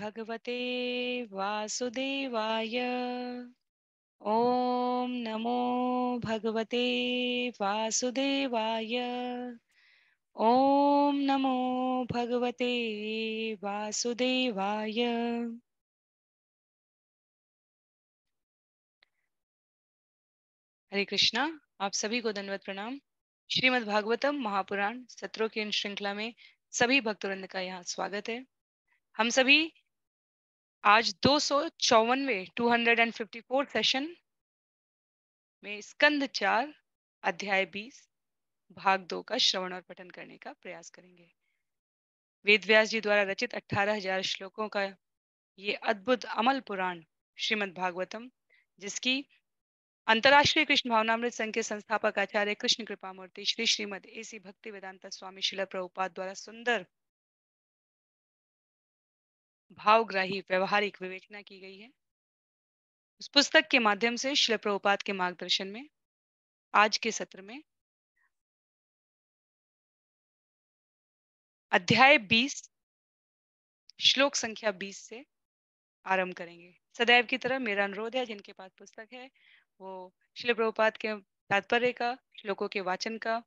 भगवते वासुदेवाय ओम नमो भगवते वासुदेवाय ओम नमो भगवते वासुदेवाय हरे कृष्णा आप सभी को धन्यवाद प्रणाम श्रीमद् भागवतम महापुराण सत्रों की इन श्रृंखला में सभी भक्तवृंद का यहाँ स्वागत है हम सभी आज दो सौ चौवनवे two hundred and fifty four session में स्कंद चार अध्याय बीस भाग दो का श्रवण और पठन करने का प्रयास करेंगे वेद व्यास जी द्वारा रचित अठारह हजार श्लोकों का ये अद्भुत अमल पुराण श्रीमद् भागवतम जिसकी अंतर्राष्ट्रीय कृष्ण भावनामृत संघ के संस्थापक आचार्य कृष्ण कृपा मूर्ति श्री श्रीमद ए भक्ति वेदांत स्वामी शिला प्रभुपाद द्वारा सुंदर भावग्राही व्यवहारिक विवेचना की गई है उस पुस्तक के माध्यम से शिल प्रभुपात के मार्गदर्शन में आज के सत्र में अध्याय 20 श्लोक संख्या 20 से आरंभ करेंगे सदैव की तरह मेरा अनुरोध है जिनके पास पुस्तक है वो शिल प्रभुपात के तात्पर्य का श्लोकों के वाचन का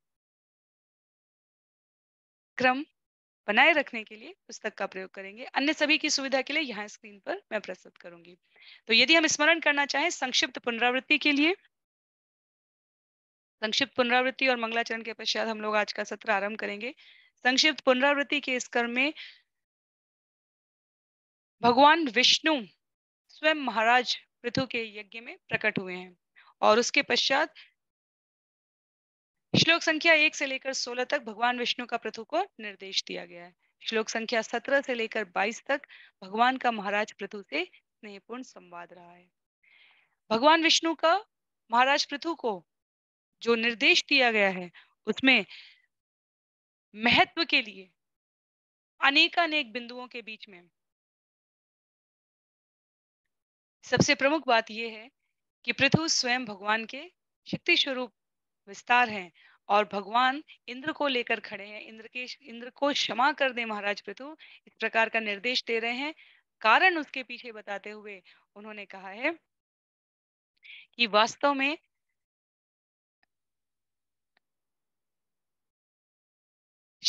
क्रम बनाए रखने के लिए पुस्तक का प्रयोग करेंगे अन्य सभी की सुविधा के लिए यहाँ स्क्रीन पर मैं प्रस्तुत करूंगी तो यदि हम स्मरण करना चाहें संक्षिप्त पुनरावृत्ति के लिए संक्षिप्त पुनरावृत्ति और मंगलाचरण के पश्चात हम लोग आज का सत्र आरंभ करेंगे संक्षिप्त पुनरावृत्ति के इस क्रम में भगवान विष्णु स्वयं महाराज पृथु के यज्ञ में प्रकट हुए हैं और उसके पश्चात श्लोक संख्या एक से लेकर सोलह तक भगवान विष्णु का पृथु को निर्देश दिया गया है श्लोक संख्या सत्रह से लेकर बाईस तक भगवान का महाराज पृथु से स्नेहपूर्ण संवाद रहा है भगवान विष्णु का महाराज पृथु को जो निर्देश दिया गया है उसमें महत्व के लिए अनेकानेक बिंदुओं के बीच में सबसे प्रमुख बात यह है कि पृथु स्वयं भगवान के शक्ति स्वरूप विस्तार हैं और भगवान इंद्र को लेकर खड़े हैं इंद्र के इंद्र को क्षमा कर दे महाराज पृथु इस प्रकार का निर्देश दे रहे हैं कारण उसके पीछे बताते हुए उन्होंने कहा है कि वास्तव में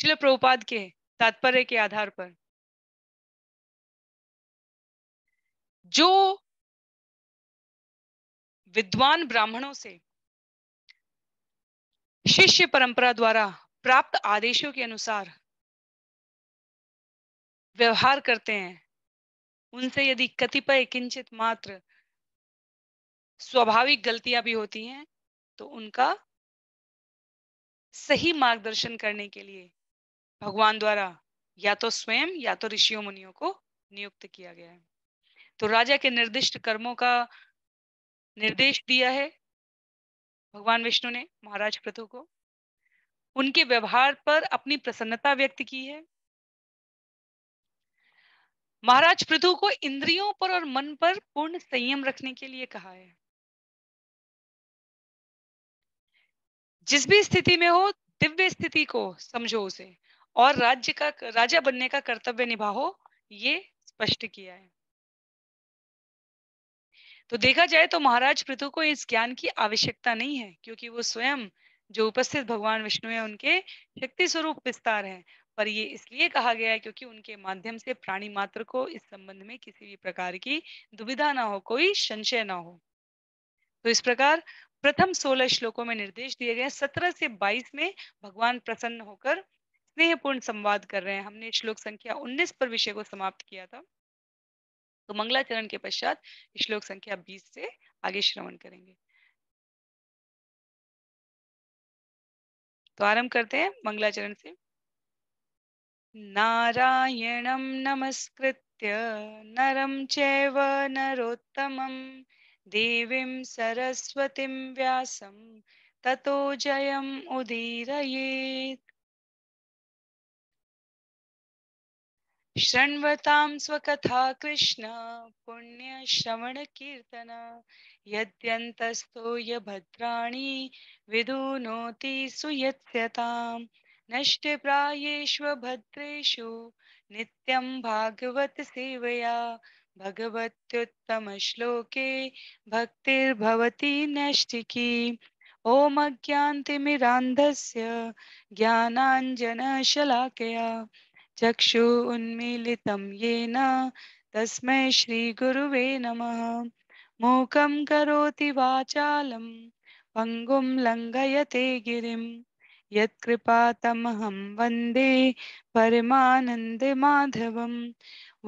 शिल प्रभुपाद के तात्पर्य के आधार पर जो विद्वान ब्राह्मणों से शिष्य परंपरा द्वारा प्राप्त आदेशों के अनुसार व्यवहार करते हैं उनसे यदि कतिपय किंचित मात्र स्वाभाविक गलतियां भी होती हैं तो उनका सही मार्गदर्शन करने के लिए भगवान द्वारा या तो स्वयं या तो ऋषियों मुनियों को नियुक्त किया गया है तो राजा के निर्दिष्ट कर्मों का निर्देश दिया है भगवान विष्णु ने महाराज पृथु को उनके व्यवहार पर अपनी प्रसन्नता व्यक्त की है महाराज पृथु को इंद्रियों पर और मन पर पूर्ण संयम रखने के लिए कहा है जिस भी स्थिति में हो दिव्य स्थिति को समझो उसे और राज्य का राजा बनने का कर्तव्य निभाओ ये स्पष्ट किया है तो देखा जाए तो महाराज पृथु को इस ज्ञान की आवश्यकता नहीं है क्योंकि वो स्वयं जो उपस्थित भगवान विष्णु है उनके शक्ति स्वरूप विस्तार है पर ये इसलिए कहा गया है क्योंकि उनके माध्यम से प्राणी मात्र को इस संबंध में किसी भी प्रकार की दुविधा ना हो कोई संशय ना हो तो इस प्रकार प्रथम सोलह श्लोकों में निर्देश दिए गए सत्रह से बाईस में भगवान प्रसन्न होकर स्नेहपूर्ण संवाद कर रहे हैं हमने श्लोक संख्या उन्नीस पर विषय को समाप्त किया था तो मंगलाचरण के पश्चात श्लोक संख्या 20 से आगे श्रवण करेंगे तो आरंभ करते हैं मंगलाचरण से नारायण नमस्कृत्य नरम चैव नरोत्तमं देवी सरस्वती व्यासं ततो उदीरिए शृण्वतां स्वकथा कृष्ण पुण्यश्रवणकीर्तन य भद्राणि विदुनोति सुयत्स्यताम् भद्रेषु नित्यं भागवतसेवया भगवत्युत्तमश्लोके भक्तिर्भवति नष्टिकी ॐ अज्ञान्तिमिरान्धस्य ज्ञानाञ्जनशलाकया चक्षुन्मीलितं येन तस्मै श्रीगुरुवे नमः मूकं करोति वाचालं पङ्गुं लङ्घयते गिरिं यत्कृपा तमहं वन्दे परमानन्दमाधवं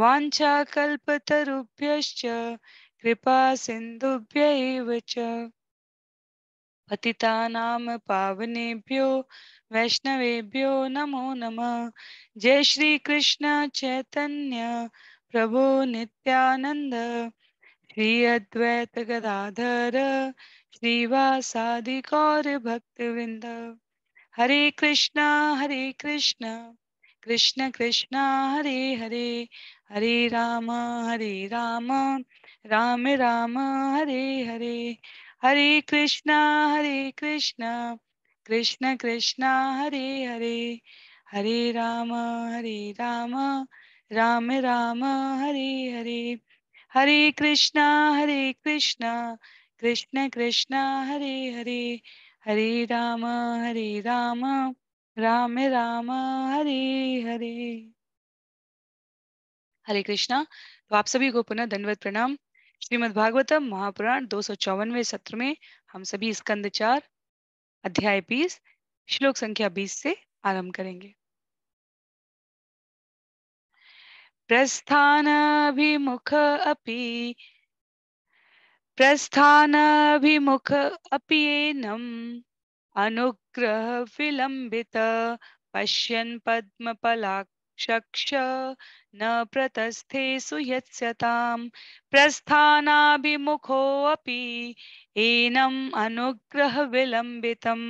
वाञ्छाकल्पतरुभ्यश्च कृपासिन्धुभ्य एव च पतितानां पावनेभ्यो वैष्णवेभ्यो नमो नम जय श्री कृष्ण चैतन्य प्रभो नित्यानंद श्री अद्वैत गदाधर श्रीवासादि गौर भक्तवृंद हरे कृष्णा हरे कृष्णा कृष्ण कृष्णा हरे हरे हरे राम हरे राम राम राम हरे हरे हरे कृष्णा हरे कृष्णा कृष्ण कृष्ण हरे हरे हरे राम हरे राम राम राम हरे हरे हरे कृष्ण हरे कृष्ण कृष्ण कृष्ण हरे हरे हरे राम हरे राम राम राम हरे हरे हरे कृष्णा तो आप सभी को पुनः धन्यवाद प्रणाम श्रीमद् भागवतम महापुराण दो सौ चौवनवे सत्र में हम सभी स्कंद चार अध्याय 20 श्लोक संख्या 20 से आरंभ करेंगे अभिमुख अपि प्रस्थानाभिमुख अपि एनम् पश्यन पश्यन् पद्मपलाक शक्ष न प्रतस्थे यत्स्यतां प्रस्थानाभिमुखोऽपि एनम् अनुग्रहविलम्बितम्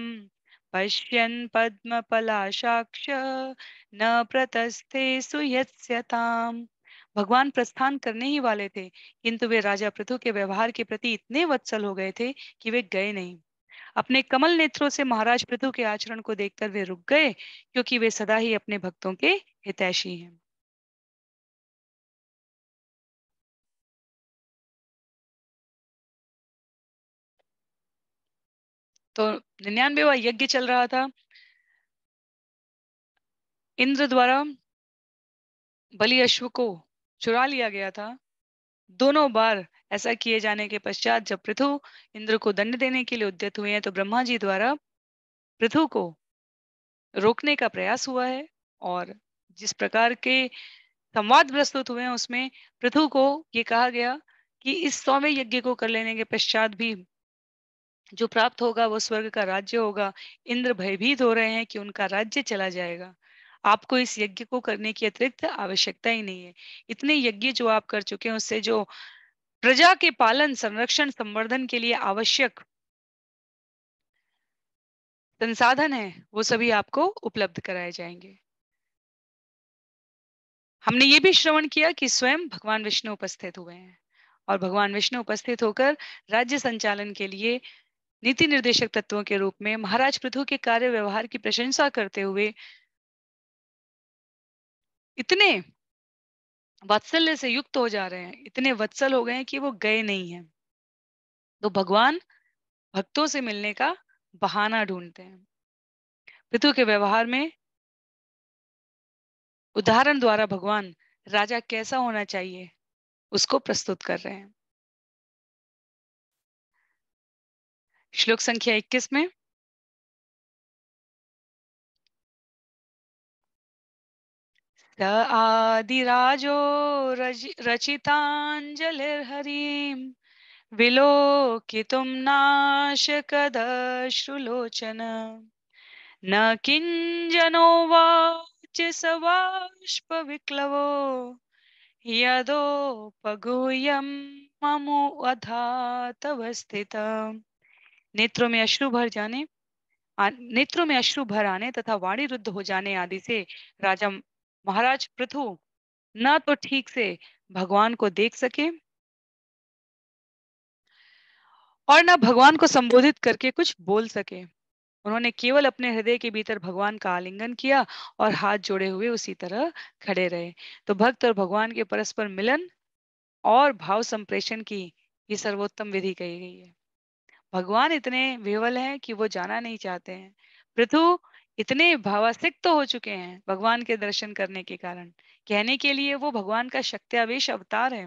पश्यन् पद्मपलाशाक्ष न प्रतस्थे यत्स्यताम् भगवान प्रस्थान करने ही वाले थे किंतु वे राजा पृथु के व्यवहार के प्रति इतने वत्सल हो गए थे कि वे गए नहीं अपने कमल नेत्रों से महाराज पृथु के आचरण को देखकर वे रुक गए क्योंकि वे सदा ही अपने भक्तों के हितैषी हैं तो निन्यानवेवा यज्ञ चल रहा था इंद्र द्वारा बलि अश्व को चुरा लिया गया था दोनों बार ऐसा किए जाने के पश्चात जब पृथु इंद्र को दंड देने के लिए उद्यत हुए हैं तो ब्रह्मा जी द्वारा पृथु को रोकने का प्रयास हुआ है और जिस प्रकार के संवाद प्रस्तुत हुए हैं उसमें पृथु को ये कहा गया कि इस सौवे यज्ञ को कर लेने के पश्चात भी जो प्राप्त होगा वो स्वर्ग का राज्य होगा इंद्र भयभीत हो रहे हैं कि उनका राज्य चला जाएगा आपको इस यज्ञ को करने की अतिरिक्त आवश्यकता ही नहीं है इतने यज्ञ जो आप कर चुके हैं उससे जो प्रजा के पालन संरक्षण संवर्धन के लिए आवश्यक संसाधन है वो सभी आपको उपलब्ध कराए जाएंगे हमने ये भी श्रवण किया कि स्वयं भगवान विष्णु उपस्थित हुए हैं और भगवान विष्णु उपस्थित होकर राज्य संचालन के लिए नीति निर्देशक तत्वों के रूप में महाराज पृथु के कार्य व्यवहार की प्रशंसा करते हुए इतने वात्सल्य से युक्त हो जा रहे हैं इतने वत्सल हो गए हैं कि वो गए नहीं हैं तो भगवान भक्तों से मिलने का बहाना ढूंढते हैं पृथु के व्यवहार में उदाहरण द्वारा भगवान राजा कैसा होना चाहिए उसको प्रस्तुत कर रहे हैं श्लोक संख्या 21 में स आदिराजो रज, विलोकित नाशक दश्रुलोचन न किंजनो वा सवाष्पविक्लवो ममो नेत्रों में अश्रु भर जाने नेत्रों में अश्रु भर आने तथा वाणी रुद्ध हो जाने आदि से राजा महाराज पृथु न तो ठीक से भगवान को देख सके और न भगवान को संबोधित करके कुछ बोल सके उन्होंने केवल अपने हृदय के भीतर भगवान का आलिंगन किया और हाथ जोड़े हुए उसी तरह खड़े रहे तो भक्त और भगवान के परस्पर मिलन और भाव संप्रेषण की ये सर्वोत्तम विधि कही गई है भगवान इतने विवल हैं कि वो जाना नहीं चाहते हैं पृथु इतने भावासिक तो हो चुके हैं भगवान के दर्शन करने के कारण कहने के लिए वो भगवान का शक्त्यावेश अवतार है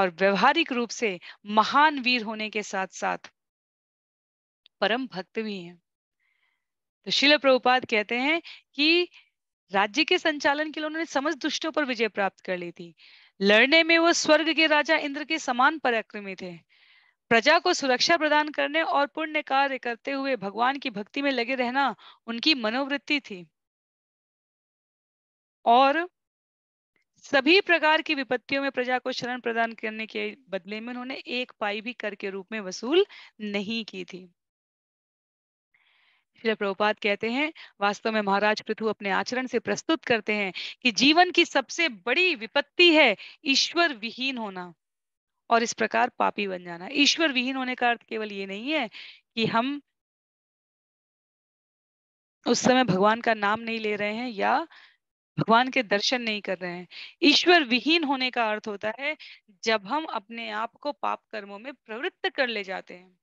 और व्यवहारिक रूप से महान वीर होने के साथ साथ परम भक्त भी हैं तो शिल प्रभुपाद कहते हैं कि राज्य के संचालन के लिए उन्होंने समस्त दुष्टों पर विजय प्राप्त कर ली थी लड़ने में वो स्वर्ग के राजा इंद्र के समान पराक्रमी थे प्रजा को सुरक्षा प्रदान करने और पुण्य कार्य करते हुए भगवान की भक्ति में लगे रहना उनकी मनोवृत्ति थी और सभी प्रकार की विपत्तियों में प्रजा को शरण प्रदान करने के बदले में उन्होंने एक पाई भी कर के रूप में वसूल नहीं की थी श्री प्रभुपात कहते हैं वास्तव में महाराज पृथु अपने आचरण से प्रस्तुत करते हैं कि जीवन की सबसे बड़ी विपत्ति है ईश्वर विहीन होना और इस प्रकार पापी बन जाना ईश्वर विहीन होने का अर्थ केवल ये नहीं है कि हम उस समय भगवान का नाम नहीं ले रहे हैं या भगवान के दर्शन नहीं कर रहे हैं ईश्वर विहीन होने का अर्थ होता है जब हम अपने आप को पाप कर्मों में प्रवृत्त कर ले जाते हैं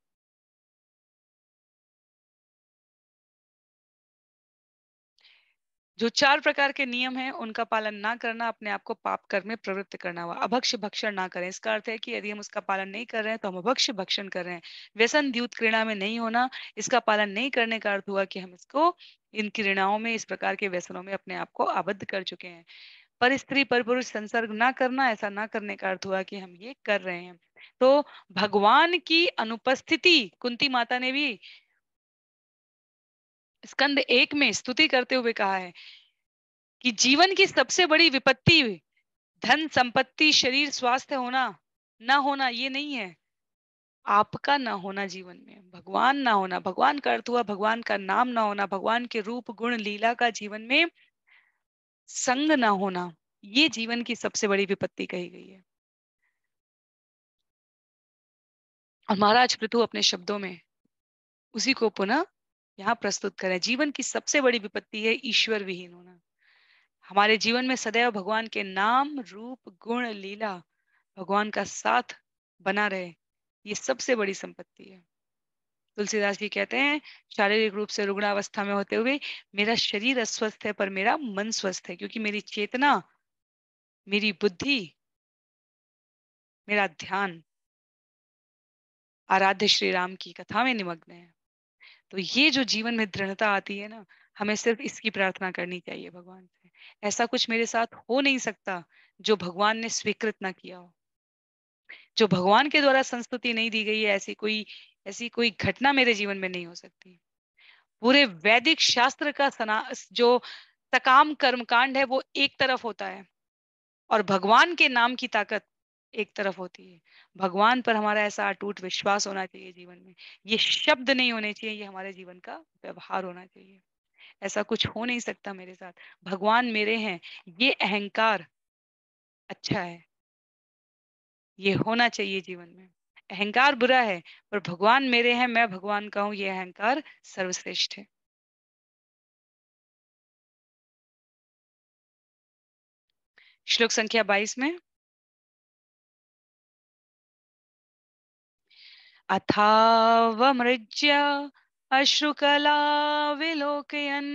जो चार प्रकार के नियम हैं उनका पालन ना करना अपने आप को पाप कर में प्रवृत्त करना हुआ अभक्ष भक्षण ना करें इसका अर्थ है कि यदि हम उसका पालन नहीं कर रहे हैं तो हम अभक्ष भक्षण कर रहे हैं व्यसन द्यूत क्रीड़ा में नहीं होना इसका पालन नहीं करने का अर्थ हुआ कि हम इसको इन क्रीड़ाओं में इस प्रकार के व्यसनों में अपने आप को आबद्ध कर चुके हैं पर स्त्री पर पुरुष संसर्ग ना करना ऐसा ना करने का अर्थ हुआ कि हम ये कर रहे हैं तो भगवान की अनुपस्थिति कुंती माता ने भी स्कंद एक में स्तुति करते हुए कहा है कि जीवन की सबसे बड़ी विपत्ति धन संपत्ति शरीर स्वास्थ्य होना ना होना ये नहीं है आपका ना होना जीवन में भगवान ना होना भगवान का अर्थ हुआ भगवान का नाम ना होना भगवान के रूप गुण लीला का जीवन में संग ना होना ये जीवन की सबसे बड़ी विपत्ति कही गई है और महाराज पृथु अपने शब्दों में उसी को पुनः यहाँ प्रस्तुत करें जीवन की सबसे बड़ी विपत्ति है ईश्वर विहीन होना हमारे जीवन में सदैव भगवान के नाम रूप गुण लीला भगवान का साथ बना रहे ये सबसे बड़ी संपत्ति है तुलसीदास जी कहते हैं शारीरिक रूप से रुग्णावस्था में होते हुए मेरा शरीर अस्वस्थ है पर मेरा मन स्वस्थ है क्योंकि मेरी चेतना मेरी बुद्धि मेरा ध्यान आराध्य श्री राम की कथा में निमग्न है तो ये जो जीवन में दृढ़ता आती है ना हमें सिर्फ इसकी प्रार्थना करनी चाहिए भगवान से ऐसा कुछ मेरे साथ हो नहीं सकता जो भगवान ने स्वीकृत ना किया हो जो भगवान के द्वारा संस्तुति नहीं दी गई है ऐसी कोई ऐसी कोई घटना मेरे जीवन में नहीं हो सकती पूरे वैदिक शास्त्र का सना जो सकाम कर्मकांड है वो एक तरफ होता है और भगवान के नाम की ताकत एक तरफ होती है भगवान पर हमारा ऐसा अटूट विश्वास होना चाहिए जीवन में ये शब्द नहीं होने चाहिए ये हमारे जीवन का व्यवहार होना चाहिए ऐसा कुछ हो नहीं सकता मेरे साथ भगवान मेरे हैं ये अहंकार अच्छा है ये होना चाहिए जीवन में अहंकार बुरा है पर भगवान मेरे हैं मैं भगवान का हूं ये अहंकार सर्वश्रेष्ठ है श्लोक संख्या 22 में अथावमृज्य अश्रुकला विलोकयन्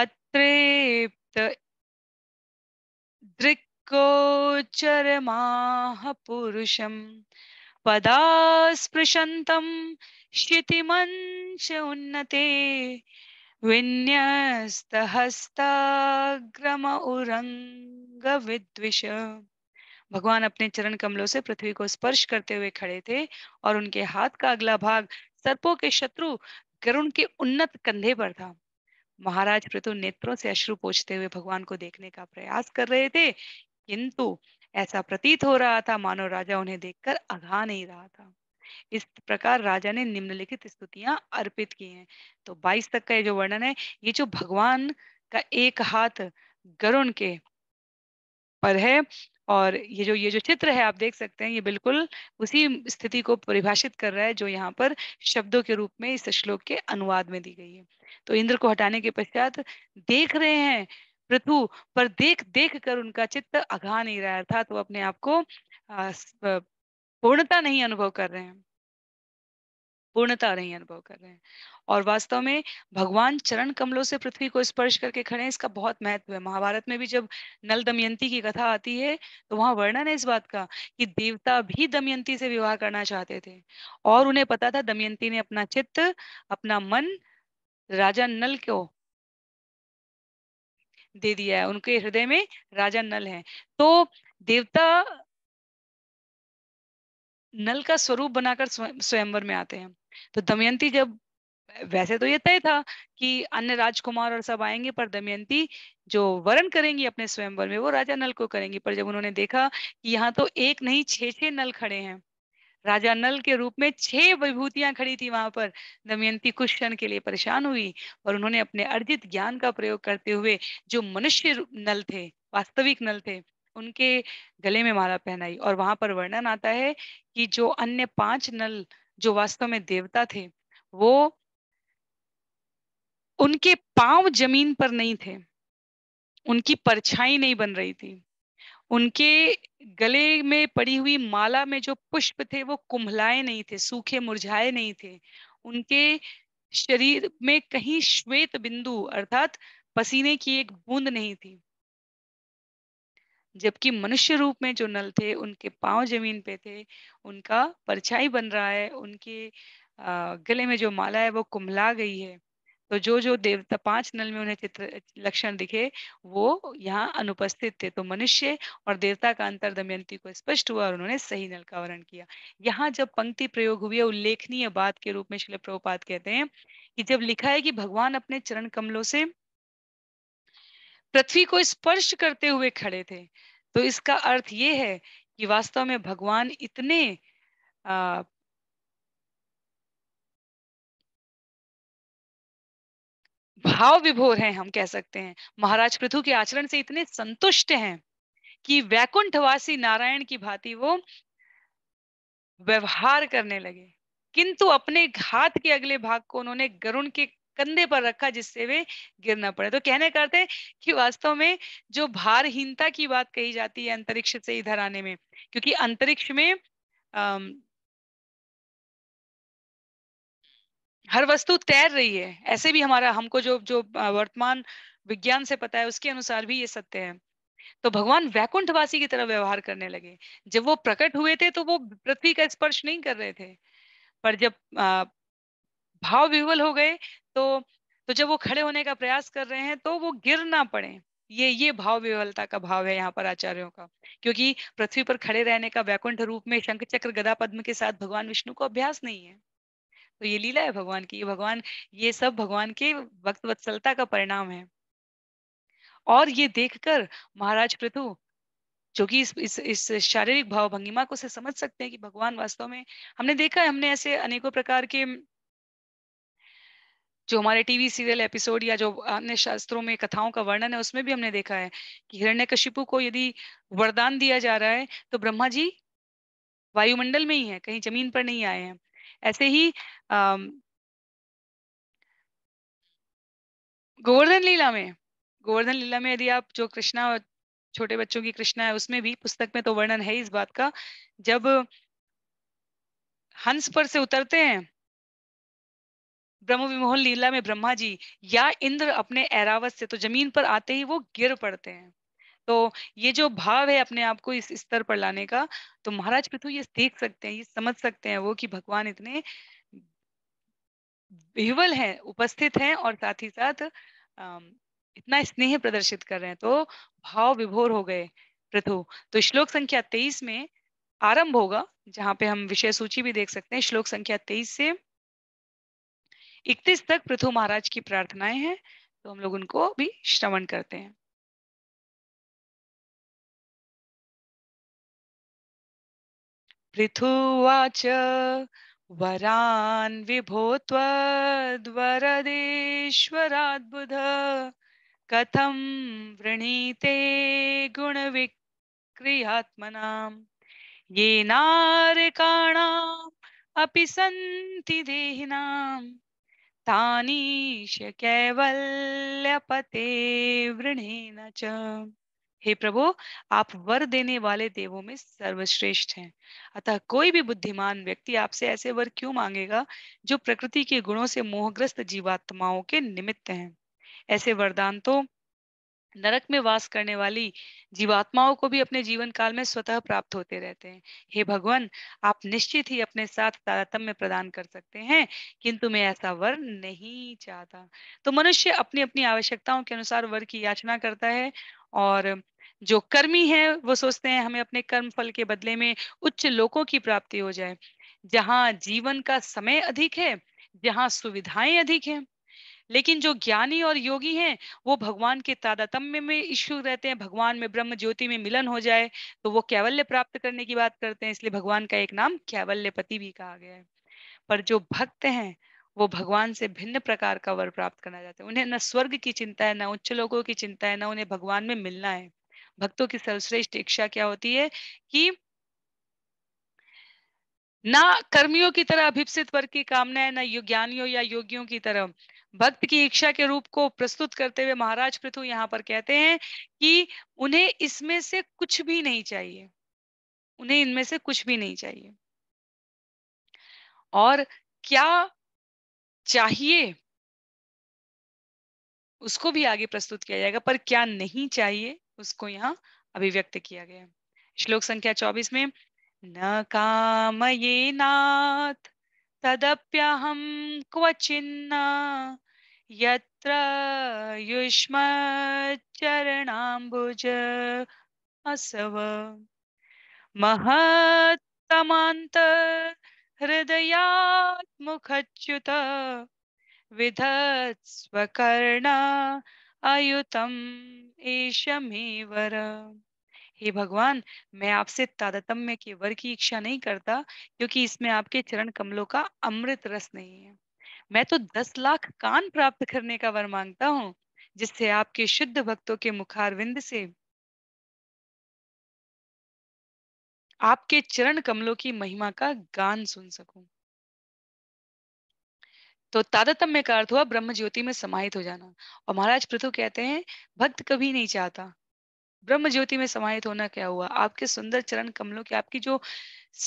अत्रेप्त दृक्कोचरमाह पुरुषम् पदा स्पृशन्तं क्षितिमञ्च उन्नते विन्यस्तहस्ताग्रम उरङ्गविद्विष भगवान अपने चरण कमलों से पृथ्वी को स्पर्श करते हुए खड़े थे और उनके हाथ का अगला भाग सर्पों के शत्रु गरुण के उन्नत कंधे पर था महाराज पृथु नेत्रों से अश्रु पोछते हुए भगवान को देखने का प्रयास कर रहे थे किंतु ऐसा प्रतीत हो रहा था मानो राजा उन्हें देखकर अघा नहीं रहा था इस प्रकार राजा ने निम्नलिखित स्तुतियां अर्पित की हैं तो 22 तक का ये जो वर्णन है ये जो भगवान का एक हाथ गरुण के पर है और ये जो ये जो चित्र है आप देख सकते हैं ये बिल्कुल उसी स्थिति को परिभाषित कर रहा है जो यहाँ पर शब्दों के रूप में इस श्लोक के अनुवाद में दी गई है तो इंद्र को हटाने के पश्चात देख रहे हैं पृथु पर देख देख कर उनका चित्त अघा नहीं रहा था तो अपने आप को पूर्णता नहीं अनुभव कर रहे हैं पूर्णता रही अनुभव कर रहे हैं और वास्तव में भगवान चरण कमलों से पृथ्वी को स्पर्श करके खड़े हैं इसका बहुत महत्व है महाभारत में भी जब नल दमयंती की कथा आती है तो वहां वर्णन है इस बात का कि देवता भी दमयंती से विवाह करना चाहते थे और उन्हें पता था दमयंती ने अपना चित्त अपना मन राजा नल को दे दिया है उनके हृदय में राजा नल है तो देवता नल का स्वरूप बनाकर स्वयंवर में आते हैं तो दमयंती जब वैसे तो ये तय था कि अन्य राजकुमार और सब आएंगे पर दमयंती जो वरण करेंगी अपने स्वयंवर में वो राजा नल को करेंगी पर जब उन्होंने देखा कि यहाँ तो एक नहीं छे छे नल खड़े हैं राजा नल के रूप में छह विभूतियां खड़ी थी वहां पर दमयंती कुछ क्षण के लिए परेशान हुई और उन्होंने अपने अर्जित ज्ञान का प्रयोग करते हुए जो मनुष्य नल थे वास्तविक नल थे उनके गले में माला पहनाई और वहां पर वर्णन आता है कि जो अन्य पांच नल जो वास्तव में देवता थे वो उनके पांव जमीन पर नहीं थे उनकी परछाई नहीं बन रही थी उनके गले में पड़ी हुई माला में जो पुष्प थे वो कुंभलाए नहीं थे सूखे मुरझाए नहीं थे उनके शरीर में कहीं श्वेत बिंदु अर्थात पसीने की एक बूंद नहीं थी जबकि मनुष्य रूप में जो नल थे उनके पांव जमीन पे थे उनका परछाई बन रहा है उनके गले में जो माला है वो कुंभला गई है तो जो जो देवता पांच नल में उन्हें चित्र लक्षण दिखे वो यहाँ अनुपस्थित थे तो मनुष्य और देवता का अंतर दमयंती को स्पष्ट हुआ और उन्होंने सही नल का वर्ण किया यहाँ जब पंक्ति प्रयोग हुई है उल्लेखनीय बात के रूप में शिल प्रभुपात कहते हैं कि जब लिखा है कि भगवान अपने चरण कमलों से पृथ्वी को स्पर्श करते हुए खड़े थे तो इसका अर्थ ये है कि वास्तव में भगवान इतने आ, भाव विभोर हैं हम कह सकते हैं महाराज पृथु के आचरण से इतने संतुष्ट हैं कि वैकुंठवासी नारायण की भांति वो व्यवहार करने लगे किंतु अपने घात के अगले भाग को उन्होंने गरुण के कंधे पर रखा जिससे वे गिर ना पड़े तो कहने करते कि वास्तव में जो भारहीनता की बात कही जाती है अंतरिक्ष से इधर आने में क्योंकि अंतरिक्ष में अम, हर वस्तु तैर रही है ऐसे भी हमारा हमको जो जो वर्तमान विज्ञान से पता है उसके अनुसार भी ये सत्य है तो भगवान वैकुंठवासी की तरह व्यवहार करने लगे जब वो प्रकट हुए थे तो वो पृथ्वी का स्पर्श नहीं कर रहे थे पर जब भाव विवल हो गए तो तो जब वो खड़े होने का प्रयास कर रहे हैं तो वो गिर ना पड़े ये ये भाव विवलता का भाव है यहाँ पर आचार्यों का क्योंकि पृथ्वी पर खड़े रहने का वैकुंठ रूप में शंख चक्र गदा पद्म के साथ भगवान विष्णु को अभ्यास नहीं है तो ये लीला है भगवान की ये भगवान ये सब भगवान के वक्त वत्सलता का परिणाम है और ये देखकर महाराज पृथु जो कि इस इस, इस शारीरिक भाव भंगिमा को से समझ सकते हैं कि भगवान वास्तव में हमने देखा है हमने ऐसे अनेकों प्रकार के जो हमारे टीवी सीरियल एपिसोड या जो अन्य शास्त्रों में कथाओं का वर्णन है उसमें भी हमने देखा है कि हिरण्यकशिपु को यदि वरदान दिया जा रहा है तो ब्रह्मा जी वायुमंडल में ही है कहीं जमीन पर नहीं आए हैं ऐसे ही गोवर्धन लीला में गोवर्धन लीला में यदि आप जो कृष्णा छोटे बच्चों की कृष्णा है उसमें भी पुस्तक में तो वर्णन है इस बात का जब हंस पर से उतरते हैं ब्रह्म विमोहन लीला में ब्रह्मा जी या इंद्र अपने ऐरावत से तो जमीन पर आते ही वो गिर पड़ते हैं तो ये जो भाव है अपने आप को इस स्तर पर लाने का तो महाराज पृथु ये देख सकते हैं ये समझ सकते हैं वो कि भगवान इतने विवल हैं उपस्थित हैं और साथ ही साथ इतना स्नेह प्रदर्शित कर रहे हैं तो भाव विभोर हो गए पृथु तो श्लोक संख्या तेईस में आरंभ होगा जहाँ पे हम विषय सूची भी देख सकते हैं श्लोक संख्या तेईस से इकतीस तक पृथु महाराज की प्रार्थनाएं हैं तो हम लोग उनको भी श्रवण करते हैं पृथुवाच वरान विभो त्वद्वरदेश्वराद्बुध कथम वृणीते गुणविक्रियात्मनाम् ये नारिकाणाम् अपि सन्ति देहिनाम् तानीश्य कैवल्यपते वृणेन च हे प्रभु आप वर देने वाले देवों में सर्वश्रेष्ठ हैं अतः कोई भी बुद्धिमान व्यक्ति आपसे ऐसे वर क्यों मांगेगा जो प्रकृति के गुणों से मोहग्रस्त जीवात्माओं के निमित्त हैं ऐसे वरदान तो नरक में वास करने वाली जीवात्माओं को भी अपने जीवन काल में स्वतः प्राप्त होते रहते हैं हे भगवान आप निश्चित ही अपने साथ तारतम्य प्रदान कर सकते हैं किंतु मैं ऐसा वर नहीं चाहता तो मनुष्य अपनी अपनी आवश्यकताओं के अनुसार वर की याचना करता है और जो कर्मी है वो सोचते हैं हमें अपने कर्म फल के बदले में उच्च लोकों की प्राप्ति हो जाए जहाँ जीवन का समय अधिक है जहाँ सुविधाएं अधिक है लेकिन जो ज्ञानी और योगी हैं वो भगवान के तादातम्य में इश्यू रहते हैं भगवान में ब्रह्म ज्योति में मिलन हो जाए तो वो कैवल्य प्राप्त करने की बात करते हैं इसलिए भगवान का एक नाम कैवल्यपति भी कहा गया है पर जो भक्त हैं वो भगवान से भिन्न प्रकार का वर प्राप्त करना चाहते हैं उन्हें न स्वर्ग की चिंता है न उच्च लोगों की चिंता है न उन्हें भगवान में मिलना है भक्तों की सर्वश्रेष्ठ इच्छा क्या होती है कि ना कर्मियों की तरह अभिप्सित वर्ग की कामना है ना ज्ञानियों या योगियों की तरह भक्त की इच्छा के रूप को प्रस्तुत करते हुए महाराज पृथु यहाँ पर कहते हैं कि उन्हें इसमें से कुछ भी नहीं चाहिए उन्हें इनमें से कुछ भी नहीं चाहिए और क्या चाहिए उसको भी आगे प्रस्तुत किया जाएगा पर क्या नहीं चाहिए उसको यहाँ अभिव्यक्त किया गया श्लोक संख्या 24 में न काम ये नाथ हम क्वचिन्ना यत्र युष्मच्चरणाम्बुज असव महत्तमान्त हृदयात्मुखच्युत विधत्स्वकर्ण अयुतम ईशमीवर वर हे भगवान मैं आपसे तादतम्य के वर की इच्छा नहीं करता क्योंकि इसमें आपके चरण कमलों का अमृत रस नहीं है मैं तो दस लाख कान प्राप्त करने का वर मांगता हूं जिससे आपके शुद्ध भक्तों के मुखारविंद से आपके चरण कमलों की महिमा का गान सुन सकूं तो तादातम्य का अर्थ हुआ ब्रह्म ज्योति में समाहित हो जाना और महाराज पृथु कहते हैं भक्त कभी नहीं चाहता ब्रह्म ज्योति में समाहित होना क्या हुआ आपके सुंदर चरण कमलों की आपकी जो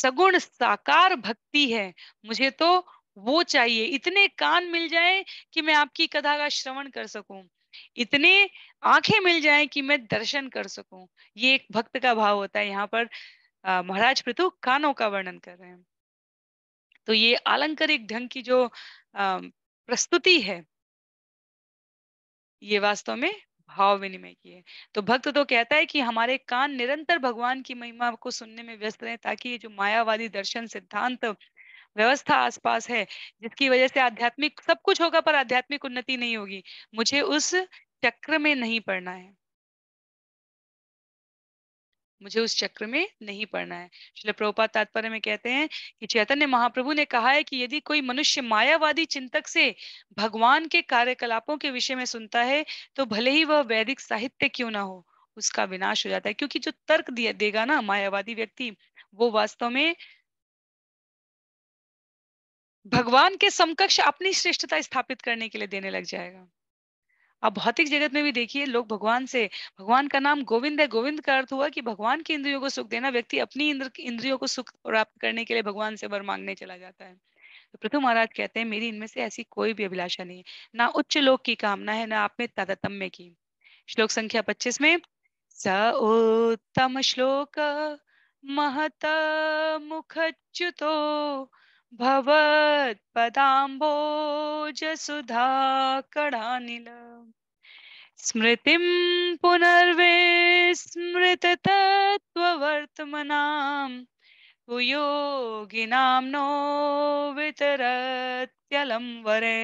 सगुण साकार भक्ति है मुझे तो वो चाहिए इतने कान मिल जाए कि मैं आपकी कथा का श्रवण कर सकूं इतने आंखें मिल जाए कि मैं दर्शन कर सकूं ये एक भक्त का भाव होता है यहाँ पर महाराज पृथु कानों का वर्णन कर रहे हैं तो ये आलंकारिक ढंग की जो प्रस्तुति है ये वास्तव में भाव विनिमय की है तो भक्त तो कहता है कि हमारे कान निरंतर भगवान की महिमा को सुनने में व्यस्त रहे ताकि ये जो मायावादी दर्शन सिद्धांत व्यवस्था आसपास है जिसकी वजह से आध्यात्मिक सब कुछ होगा पर आध्यात्मिक उन्नति नहीं होगी मुझे उस चक्र में नहीं पड़ना है मुझे उस चक्र में नहीं पड़ना है शिल प्रभुपा तात्पर्य में कहते हैं कि चैतन्य महाप्रभु ने कहा है कि यदि कोई मनुष्य मायावादी चिंतक से भगवान के कार्यकलापों के विषय में सुनता है तो भले ही वह वैदिक साहित्य क्यों ना हो उसका विनाश हो जाता है क्योंकि जो तर्क दिया देगा ना मायावादी व्यक्ति वो वास्तव में भगवान के समकक्ष अपनी श्रेष्ठता स्थापित करने के लिए देने लग जाएगा आप भौतिक जगत में भी देखिए लोग भगवान से भगवान का नाम गोविंद है गोविंद का अर्थ हुआ कि भगवान की इंद्रियों को सुख देना व्यक्ति अपनी इंद्र इंद्रियों को सुख प्राप्त करने के लिए भगवान से वर मांगने चला जाता है तो पृथु महाराज कहते हैं मेरी इनमें से ऐसी कोई भी अभिलाषा नहीं है ना उच्च लोक की कामना है ना आप में तदतम्य की श्लोक संख्या पच्चीस में स उत्तम श्लोक महत मुखच्युतो भवत्पदाम्बोजसुधाकडानिल स्मृतिं पुनर्विस्मृततत्त्ववर्त्मनां योगिनां नो वितरत्यलं वरे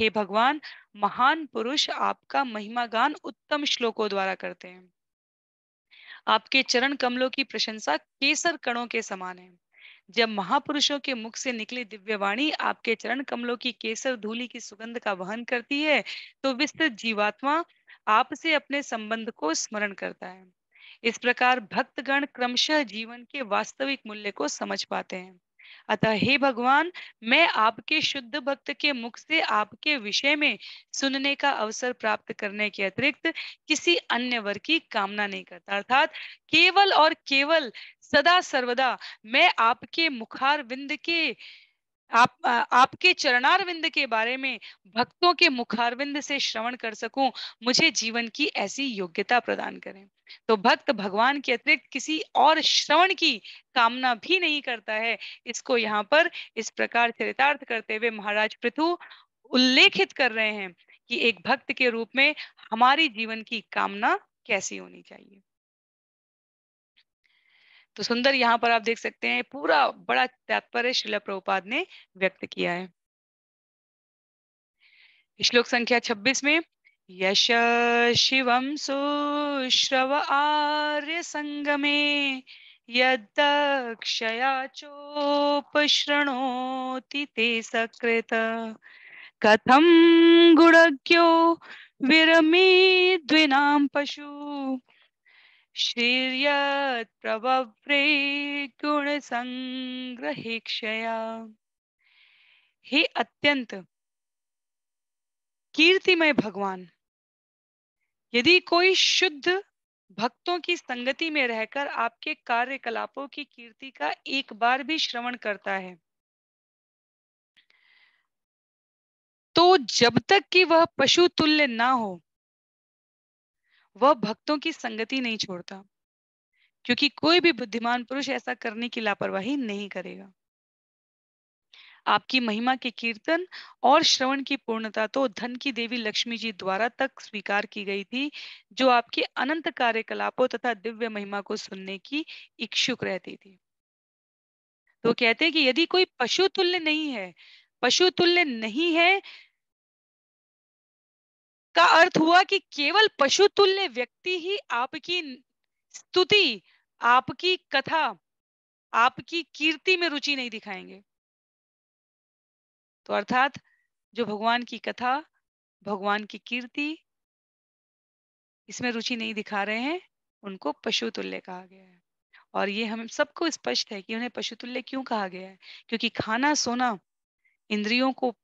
हे भगवान महान पुरुष आपका महिमा गान उत्तम श्लोकों द्वारा करते हैं आपके चरण कमलों की प्रशंसा केसर कणों के समान है जब महापुरुषों के मुख से निकली दिव्य वाणी आपके चरण कमलों की केसर धूली की सुगंध का वहन करती है तो विस्तृत जीवात्मा आपसे अपने संबंध को स्मरण करता है इस प्रकार भक्तगण क्रमशः जीवन के वास्तविक मूल्य को समझ पाते हैं अतः हे भगवान मैं आपके शुद्ध भक्त के मुख से आपके विषय में सुनने का अवसर प्राप्त करने के अतिरिक्त किसी अन्य वर की कामना नहीं करता अर्थात केवल और केवल सदा सर्वदा मैं आपके मुखार विंद के आप आपके चरणारविंद के बारे में भक्तों के मुखारविंद से श्रवण कर सकूं मुझे जीवन की ऐसी योग्यता प्रदान करें तो भक्त भगवान के अतिरिक्त किसी और श्रवण की कामना भी नहीं करता है इसको यहाँ पर इस प्रकार चरितार्थ करते हुए महाराज पृथु उल्लेखित कर रहे हैं कि एक भक्त के रूप में हमारी जीवन की कामना कैसी होनी चाहिए तो सुंदर यहाँ पर आप देख सकते हैं पूरा बड़ा तात्पर्य शिला प्रभुपाद ने व्यक्त किया है श्लोक संख्या 26 में यश शिवम सुश्रव आर्य संगमे यदक्षया चोपश्रणोति ते सकृत कथम गुणज्ञो विरमी द्विनाम पशु गुण गुणसङ्ग्रहेक्षया हे अत्यंत कीर्तिमय भगवान यदि कोई शुद्ध भक्तों की संगति में रहकर आपके कार्यकलापों की कीर्ति का एक बार भी श्रवण करता है तो जब तक कि वह पशु तुल्य ना हो वह भक्तों की संगति नहीं छोड़ता क्योंकि कोई भी बुद्धिमान पुरुष ऐसा करने की लापरवाही नहीं करेगा आपकी महिमा के कीर्तन और श्रवण की पूर्णता तो धन की देवी लक्ष्मी जी द्वारा तक स्वीकार की गई थी जो आपके अनंत कार्यकलापों तथा दिव्य महिमा को सुनने की इच्छुक रहती थी तो कहते हैं कि यदि कोई पशु तुल्य नहीं है पशु तुल्य नहीं है का अर्थ हुआ कि केवल पशु तुल्य व्यक्ति ही आपकी स्तुति आपकी कथा आपकी कीर्ति में रुचि नहीं दिखाएंगे तो अर्थात जो भगवान की कथा भगवान की कीर्ति इसमें रुचि नहीं दिखा रहे हैं उनको पशु तुल्य कहा गया है और ये हम सबको स्पष्ट है कि उन्हें पशुतुल्य क्यों कहा गया है क्योंकि खाना सोना इंद्रियों को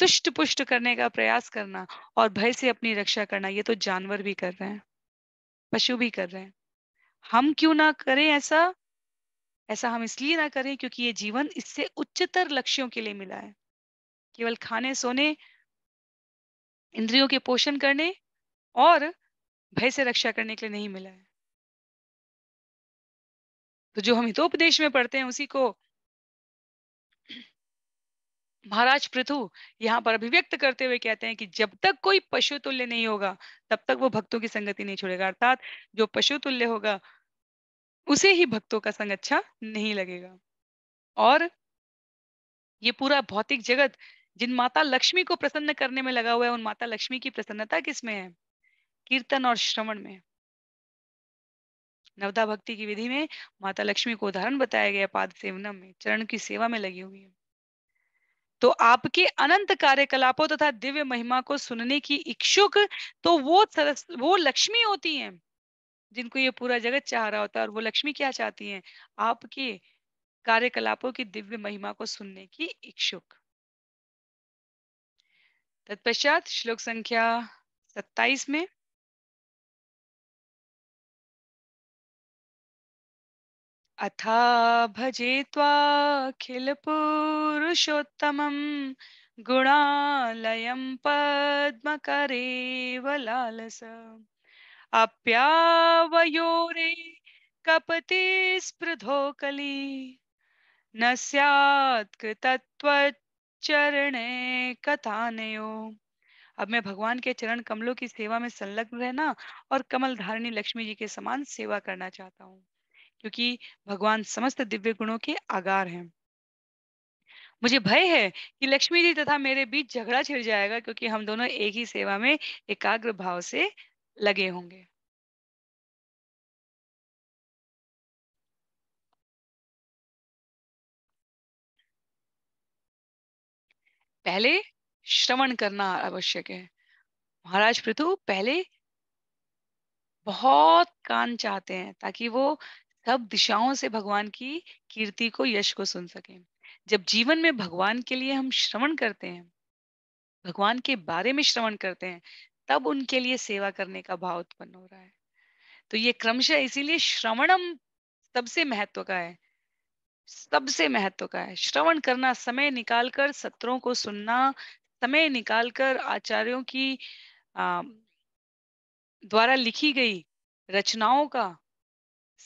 तुष्ट पुष्ट करने का प्रयास करना और भय से अपनी रक्षा करना ये तो जानवर भी कर रहे हैं पशु भी कर रहे हैं हम क्यों ना करें ऐसा ऐसा हम इसलिए ना करें क्योंकि ये जीवन इससे उच्चतर लक्ष्यों के लिए मिला है केवल खाने सोने इंद्रियों के पोषण करने और भय से रक्षा करने के लिए नहीं मिला है तो जो हम हितोपदेश में पढ़ते हैं उसी को महाराज पृथु यहाँ पर अभिव्यक्त करते हुए कहते हैं कि जब तक कोई पशु तुल्य नहीं होगा तब तक वो भक्तों की संगति नहीं छोड़ेगा अर्थात जो पशु तुल्य होगा उसे ही भक्तों का संग अच्छा नहीं लगेगा और ये पूरा भौतिक जगत जिन माता लक्ष्मी को प्रसन्न करने में लगा हुआ है उन माता लक्ष्मी की प्रसन्नता किसमें है कीर्तन और श्रवण में नवदा भक्ति की विधि में माता लक्ष्मी को उदाहरण बताया गया पाद सेवनम में चरण की सेवा में लगी हुई है तो आपके अनंत कार्यकलापों तथा दिव्य महिमा को सुनने की इच्छुक तो वो सरस वो लक्ष्मी होती हैं जिनको ये पूरा जगत चाह रहा होता है और वो लक्ष्मी क्या चाहती हैं आपके कार्यकलापों की दिव्य महिमा को सुनने की इच्छुक तत्पश्चात श्लोक संख्या सत्ताईस में अथा भजे गुणालय पद्म पद्मकरेवलालस अप्यावयोरे कपति स्पृधोकली न स्यात्कृतत्वचरणे कथानयो अब मैं भगवान के चरण कमलों की सेवा में संलग्न रहना और कमल धारिणी लक्ष्मी जी के समान सेवा करना चाहता हूँ क्योंकि भगवान समस्त दिव्य गुणों के आगार हैं मुझे भय है कि लक्ष्मी जी तथा मेरे बीच झगड़ा छिड़ जाएगा क्योंकि हम दोनों एक ही सेवा में एकाग्र भाव से लगे होंगे पहले श्रवण करना आवश्यक है महाराज पृथु पहले बहुत कान चाहते हैं ताकि वो सब दिशाओं से भगवान की कीर्ति को यश को सुन सके जब जीवन में भगवान के लिए हम श्रवण करते हैं भगवान के बारे में श्रवण करते हैं तब उनके लिए सेवा करने का भाव उत्पन्न हो रहा है तो ये क्रमशः इसीलिए श्रवणम सबसे महत्व का है सबसे महत्व का है श्रवण करना समय निकालकर सत्रों को सुनना समय निकालकर आचार्यों की आ, द्वारा लिखी गई रचनाओं का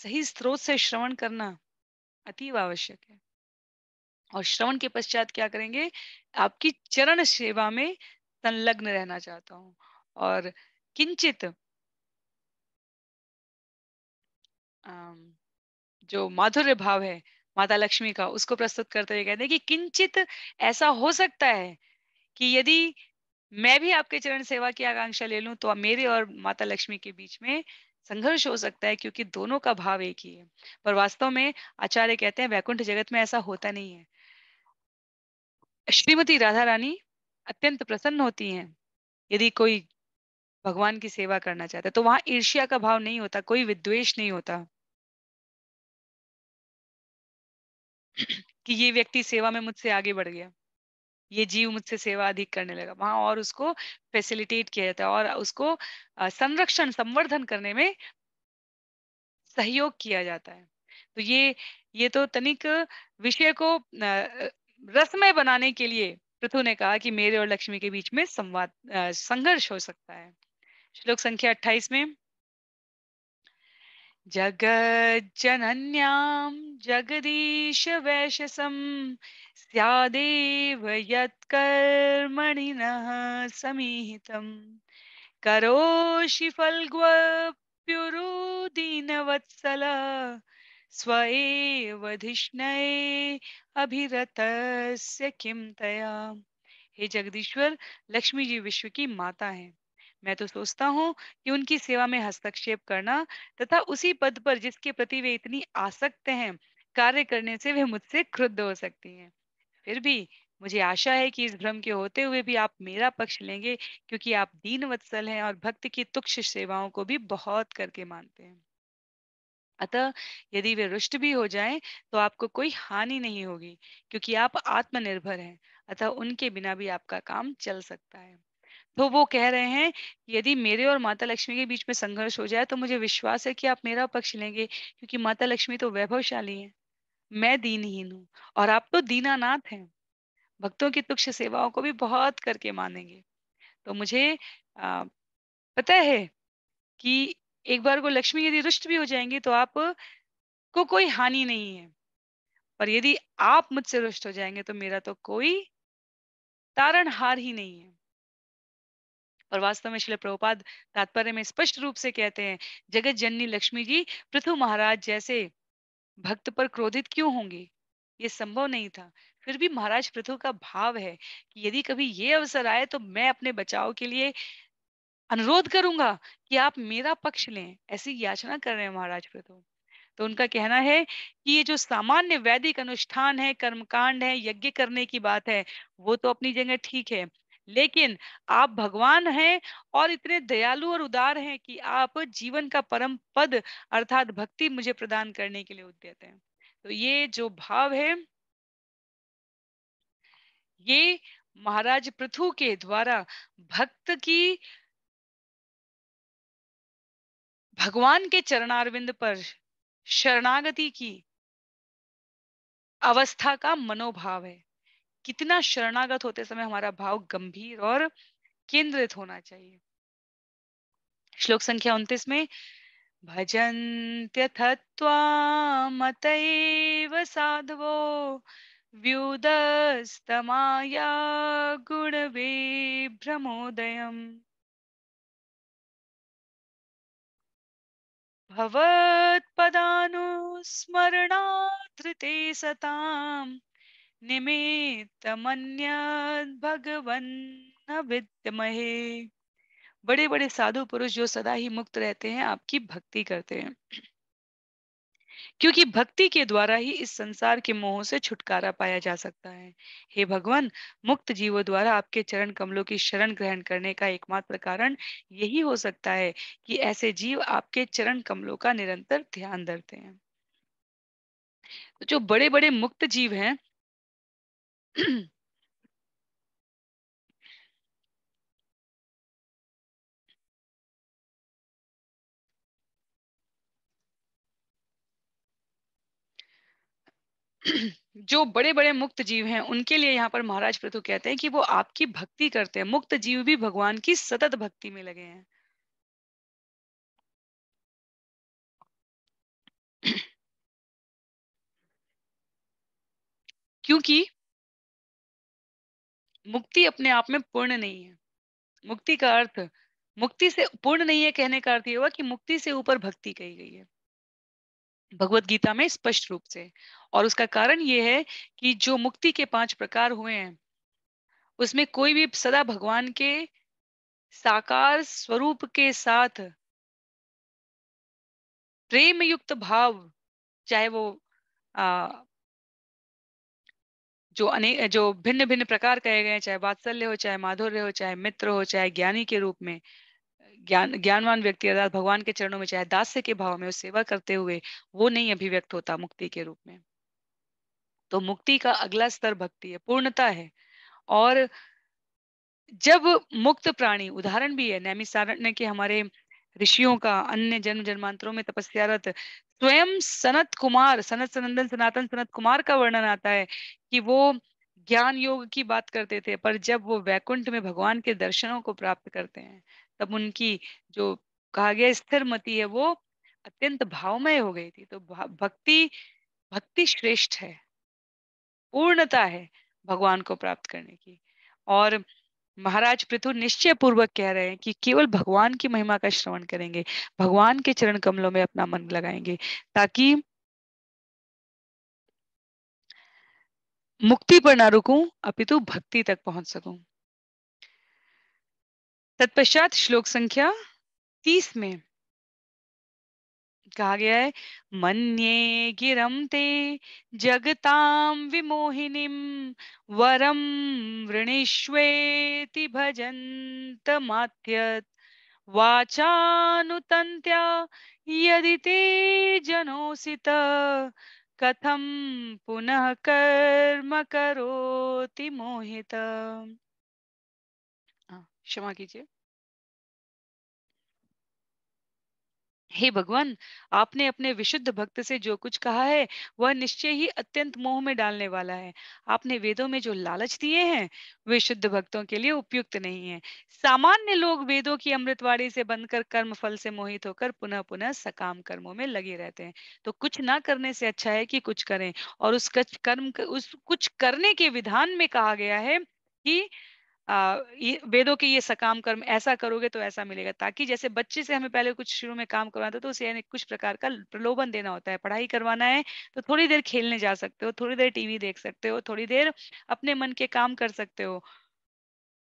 सही स्रोत से श्रवण करना अतीव आवश्यक है और श्रवण के पश्चात क्या करेंगे आपकी चरण सेवा में संलग्न रहना चाहता हूं और किंचित जो माधुर्य भाव है माता लक्ष्मी का उसको प्रस्तुत करते हुए कहते हैं कि किंचित ऐसा हो सकता है कि यदि मैं भी आपके चरण सेवा की आकांक्षा ले लूं तो मेरे और माता लक्ष्मी के बीच में संघर्ष हो सकता है क्योंकि दोनों का भाव एक ही है पर वास्तव में आचार्य कहते हैं वैकुंठ जगत में ऐसा होता नहीं है श्रीमती राधा रानी अत्यंत प्रसन्न होती हैं यदि कोई भगवान की सेवा करना चाहता है तो वहां ईर्ष्या का भाव नहीं होता कोई विद्वेश नहीं होता कि ये व्यक्ति सेवा में मुझसे आगे बढ़ गया ये जीव मुझसे सेवा अधिक करने लगा वहां और उसको फैसिलिटेट किया जाता है और उसको संरक्षण संवर्धन करने में सहयोग किया जाता है तो ये ये तो तनिक विषय को रसमय बनाने के लिए पृथु ने कहा कि मेरे और लक्ष्मी के बीच में संवाद संघर्ष हो सकता है श्लोक संख्या 28 में जगज्जनन्यां जगदीश स्यादेव यत्कर्मणि नः समीहितं करोषि फल्गवप्युरुदीनवत्सल स्व एवधिष्णये अभिरतस्य किं तया हे जगदीश्वर लक्ष्मी जी विश्व की माता हैं मैं तो सोचता हूँ कि उनकी सेवा में हस्तक्षेप करना तथा उसी पद पर जिसके प्रति वे इतनी आसक्त हैं कार्य करने से वे मुझसे क्रुद्ध हो सकती हैं फिर भी मुझे आशा है कि इस भ्रम के होते हुए भी आप मेरा पक्ष लेंगे क्योंकि आप दीन वत्सल हैं और भक्त की तुक्ष सेवाओं को भी बहुत करके मानते हैं अतः यदि वे रुष्ट भी हो जाएं तो आपको कोई हानि नहीं होगी क्योंकि आप आत्मनिर्भर हैं अतः उनके बिना भी आपका काम चल सकता है तो वो कह रहे हैं यदि मेरे और माता लक्ष्मी के बीच में संघर्ष हो जाए तो मुझे विश्वास है कि आप मेरा पक्ष लेंगे क्योंकि माता लक्ष्मी तो वैभवशाली है मैं दीनहीन हूँ और आप तो दीनानाथ हैं भक्तों की तुक्ष सेवाओं को भी बहुत करके मानेंगे तो मुझे पता है कि एक बार को लक्ष्मी यदि रुष्ट भी हो जाएंगी तो आप को कोई हानि नहीं है पर यदि आप मुझसे रुष्ट हो जाएंगे तो मेरा तो कोई तारण हार ही नहीं है और वास्तव में शिल प्रभुपाद तात्पर्य में स्पष्ट रूप से कहते हैं जगत जननी लक्ष्मी जी पृथु महाराज जैसे भक्त पर क्रोधित क्यों होंगे ये संभव नहीं था फिर भी महाराज पृथु का भाव है कि यदि कभी ये अवसर आए तो मैं अपने बचाव के लिए अनुरोध करूंगा कि आप मेरा पक्ष लें ऐसी याचना कर रहे हैं महाराज पृथु तो उनका कहना है कि ये जो सामान्य वैदिक अनुष्ठान है कर्मकांड है यज्ञ करने की बात है वो तो अपनी जगह ठीक है लेकिन आप भगवान हैं और इतने दयालु और उदार हैं कि आप जीवन का परम पद अर्थात भक्ति मुझे प्रदान करने के लिए उद्यत हैं तो ये जो भाव है ये महाराज पृथु के द्वारा भक्त की भगवान के चरणारविंद पर शरणागति की अवस्था का मनोभाव है कितना शरणागत होते समय हमारा भाव गंभीर और केंद्रित होना चाहिए श्लोक संख्या उन्तीस में भजन्त्यथत्वामतैव साधवो व्युदस्तमाया गुणवे भ्रमोदयम् भवत्पदानुस्मरणाधृते सताम् निमित्त भगवन विद्यमहे बड़े बड़े साधु पुरुष जो सदा ही मुक्त रहते हैं आपकी भक्ति करते हैं क्योंकि भक्ति के द्वारा ही इस संसार के मोह से छुटकारा पाया जा सकता है हे भगवान मुक्त जीवों द्वारा आपके चरण कमलों की शरण ग्रहण करने का एकमात्र कारण यही हो सकता है कि ऐसे जीव आपके चरण कमलों का निरंतर ध्यान धरते हैं तो जो बड़े बड़े मुक्त जीव हैं जो बड़े बड़े मुक्त जीव हैं उनके लिए यहाँ पर महाराज प्रथु कहते हैं कि वो आपकी भक्ति करते हैं मुक्त जीव भी भगवान की सतत भक्ति में लगे हैं क्योंकि मुक्ति अपने आप में पूर्ण नहीं है मुक्ति का अर्थ मुक्ति से पूर्ण नहीं है कहने का अर्थ ये हुआ कि मुक्ति से ऊपर भक्ति कही गई है भगवत गीता में स्पष्ट रूप से और उसका कारण ये है कि जो मुक्ति के पांच प्रकार हुए हैं उसमें कोई भी सदा भगवान के साकार स्वरूप के साथ प्रेम युक्त भाव चाहे वो जो अनेक जो भिन्न भिन्न प्रकार कहे गए चाहे वात्सल्य हो चाहे माधुर्य हो चाहे मित्र हो चाहे ज्ञानी के रूप में ज्ञान ज्ञानवान व्यक्ति अर्थात भगवान के चरणों में चाहे दास्य के भाव में उस सेवा करते हुए वो नहीं अभिव्यक्त होता मुक्ति के रूप में तो मुक्ति का अगला स्तर भक्ति है पूर्णता है और जब मुक्त प्राणी उदाहरण भी है नैमिसारण्य के हमारे ऋषियों का अन्य जन्म जन्मांतरों में तपस्यारत स्वयं सनत कुमार सनत सनंदन सनातन सनत कुमार का वर्णन आता है कि वो ज्ञान योग की बात करते थे पर जब वो वैकुंठ में भगवान के दर्शनों को प्राप्त करते हैं तब उनकी जो कहा गया स्थिर मति है वो अत्यंत भावमय हो गई थी तो भक्ति भक्ति श्रेष्ठ है पूर्णता है भगवान को प्राप्त करने की और महाराज पृथु निश्चय पूर्वक कह रहे हैं कि केवल भगवान की महिमा का श्रवण करेंगे भगवान के चरण कमलों में अपना मन लगाएंगे ताकि मुक्ति पर ना रुकूं अपितु भक्ति तक पहुंच सकूं तत्पश्चात श्लोक संख्या तीस में कहा गया है मन्ये गिरम ते जगताम विमोहिनी वरम वृणीष्वेति भजंत मात्यत वाचानुतंत्या यदि ते जनोसित कथम पुनः कर्म करोति मोहित क्षमा कीजिए हे भगवान आपने अपने विशुद्ध भक्त से जो कुछ कहा है वह निश्चय ही अत्यंत मोह में डालने वाला है आपने वेदों में जो लालच दिए हैं वे शुद्ध भक्तों के लिए उपयुक्त नहीं है सामान्य लोग वेदों की अमृतवाड़ी से बनकर कर्म फल से मोहित होकर पुनः पुनः सकाम कर्मों में लगे रहते हैं तो कुछ ना करने से अच्छा है कि कुछ करें और उस कर्म उस कुछ करने के विधान में कहा गया है कि वेदों के ये सकाम कर्म ऐसा करोगे तो ऐसा मिलेगा ताकि जैसे बच्चे से हमें पहले कुछ शुरू में काम करवाना था तो उसे कुछ प्रकार का प्रलोभन देना होता है पढ़ाई करवाना है तो थोड़ी देर खेलने जा सकते हो थोड़ी देर टीवी देख सकते हो थोड़ी देर अपने मन के काम कर सकते हो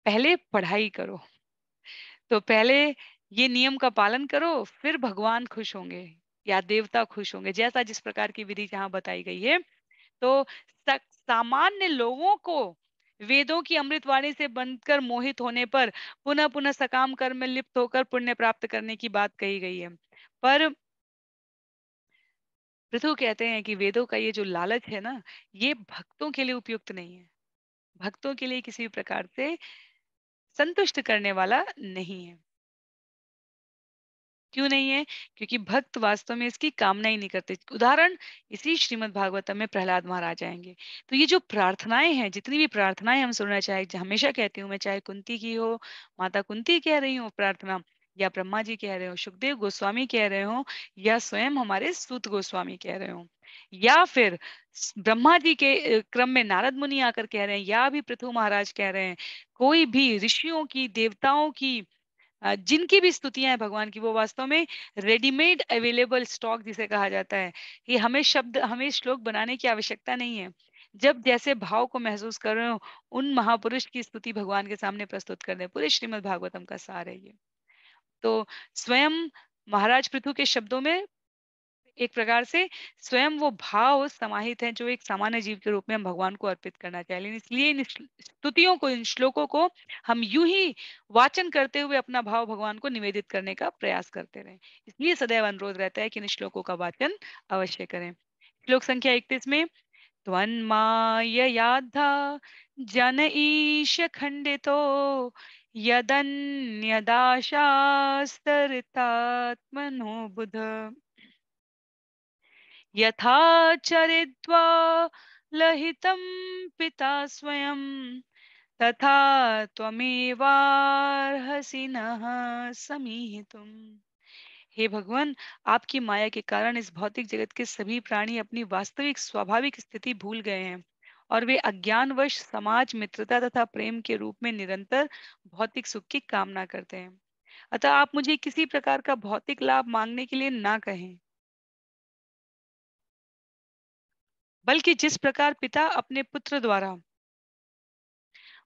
पहले पढ़ाई करो तो पहले ये नियम का पालन करो फिर भगवान खुश होंगे या देवता खुश होंगे जैसा जिस प्रकार की विधि जहां बताई गई है तो सामान्य लोगों को वेदों की अमृतवाणी से बनकर मोहित होने पर पुनः पुनः सकाम कर्म में लिप्त होकर पुण्य प्राप्त करने की बात कही गई है पर पृथु कहते हैं कि वेदों का ये जो लालच है ना ये भक्तों के लिए उपयुक्त नहीं है भक्तों के लिए किसी भी प्रकार से संतुष्ट करने वाला नहीं है क्यों नहीं है क्योंकि भक्त वास्तव में इसकी कामना ही नहीं करते उदाहरण इसी श्रीमद भागवतम में प्रहलाद महाराज आएंगे तो ये जो प्रार्थनाएं हैं जितनी भी प्रार्थनाएं हम सुनना चाहे हमेशा कहती हूँ मैं चाहे कुंती की हो माता कुंती कह रही हूँ प्रार्थना या ब्रह्मा जी कह रहे हो सुखदेव गोस्वामी कह रहे हो या स्वयं हमारे सूत गोस्वामी कह रहे हो या फिर ब्रह्मा जी के क्रम में नारद मुनि आकर कह रहे हैं या भी पृथ्वी महाराज कह रहे हैं कोई भी ऋषियों की देवताओं की जिनकी भी स्तुतियां हैं भगवान की वो वास्तव में रेडीमेड अवेलेबल स्टॉक जिसे कहा जाता है ये हमें शब्द हमें श्लोक बनाने की आवश्यकता नहीं है जब जैसे भाव को महसूस कर रहे हो उन महापुरुष की स्तुति भगवान के सामने प्रस्तुत कर दे पूरे श्रीमद भागवतम का सार है ये तो स्वयं महाराज पृथ्वी के शब्दों में एक प्रकार से स्वयं वो भाव समाहित है जो एक सामान्य जीव के रूप में हम भगवान को अर्पित करना चाहिए इसलिए इन स्तुतियों को इन श्लोकों को हम यूं ही वाचन करते हुए अपना भाव भगवान को निवेदित करने का प्रयास करते रहे इसलिए सदैव अनुरोध रहता है कि इन श्लोकों का वाचन अवश्य करें श्लोक संख्या इकतीस में त्वन्माययाद्धा जन ईश खंडित यदन्यदाशास्तरतात्मनो बुध यथा लहितं पिता स्वयं तथा त्वमेवार्हसि नः समीहितुम् हे भगवान आपकी माया के कारण इस भौतिक जगत के सभी प्राणी अपनी वास्तविक स्वाभाविक स्थिति भूल गए हैं और वे अज्ञानवश समाज मित्रता तथा प्रेम के रूप में निरंतर भौतिक सुख की कामना करते हैं अतः आप मुझे किसी प्रकार का भौतिक लाभ मांगने के लिए ना कहें बल्कि जिस प्रकार पिता अपने पुत्र द्वारा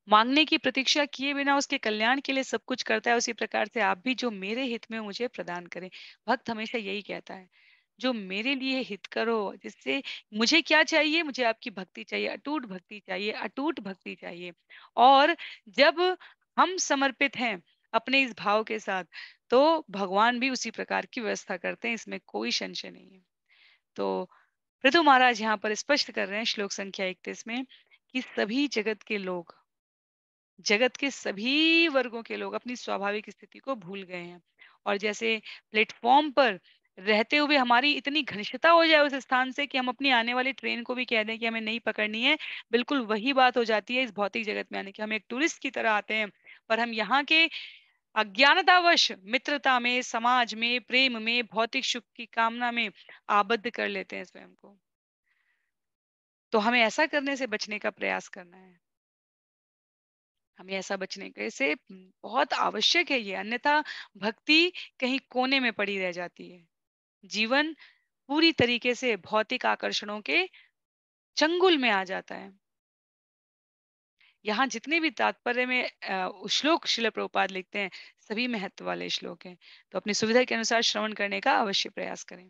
मांगने की प्रतीक्षा किए बिना उसके कल्याण के लिए सब कुछ करता है उसी प्रकार से आप भी जो मेरे हित में मुझे प्रदान करें भक्त हमेशा यही कहता है जो मेरे लिए हित करो जिससे मुझे क्या चाहिए मुझे आपकी भक्ति चाहिए अटूट भक्ति चाहिए अटूट भक्ति चाहिए और जब हम समर्पित हैं अपने इस भाव के साथ तो भगवान भी उसी प्रकार की व्यवस्था करते हैं इसमें कोई संशय नहीं है तो ऋतु महाराज यहाँ पर स्पष्ट कर रहे हैं श्लोक संख्या इकतीस में कि सभी जगत के लोग जगत के सभी वर्गों के लोग अपनी स्वाभाविक स्थिति को भूल गए हैं और जैसे प्लेटफॉर्म पर रहते हुए हमारी इतनी घनिष्ठता हो जाए उस स्थान से कि हम अपनी आने वाली ट्रेन को भी कह दें कि हमें नहीं पकड़नी है बिल्कुल वही बात हो जाती है इस भौतिक जगत में आने की हम एक टूरिस्ट की तरह आते हैं पर हम यहाँ के अज्ञानतावश मित्रता में समाज में प्रेम में भौतिक सुख की कामना में आबद्ध कर लेते हैं स्वयं को तो हमें ऐसा करने से बचने का प्रयास करना है हमें ऐसा बचने के से बहुत आवश्यक है ये अन्यथा भक्ति कहीं कोने में पड़ी रह जाती है जीवन पूरी तरीके से भौतिक आकर्षणों के चंगुल में आ जाता है यहाँ जितने भी तात्पर्य में श्लोक शिल प्रभुपाद लिखते हैं सभी महत्व वाले श्लोक हैं तो अपनी सुविधा के अनुसार श्रवण करने का अवश्य प्रयास करें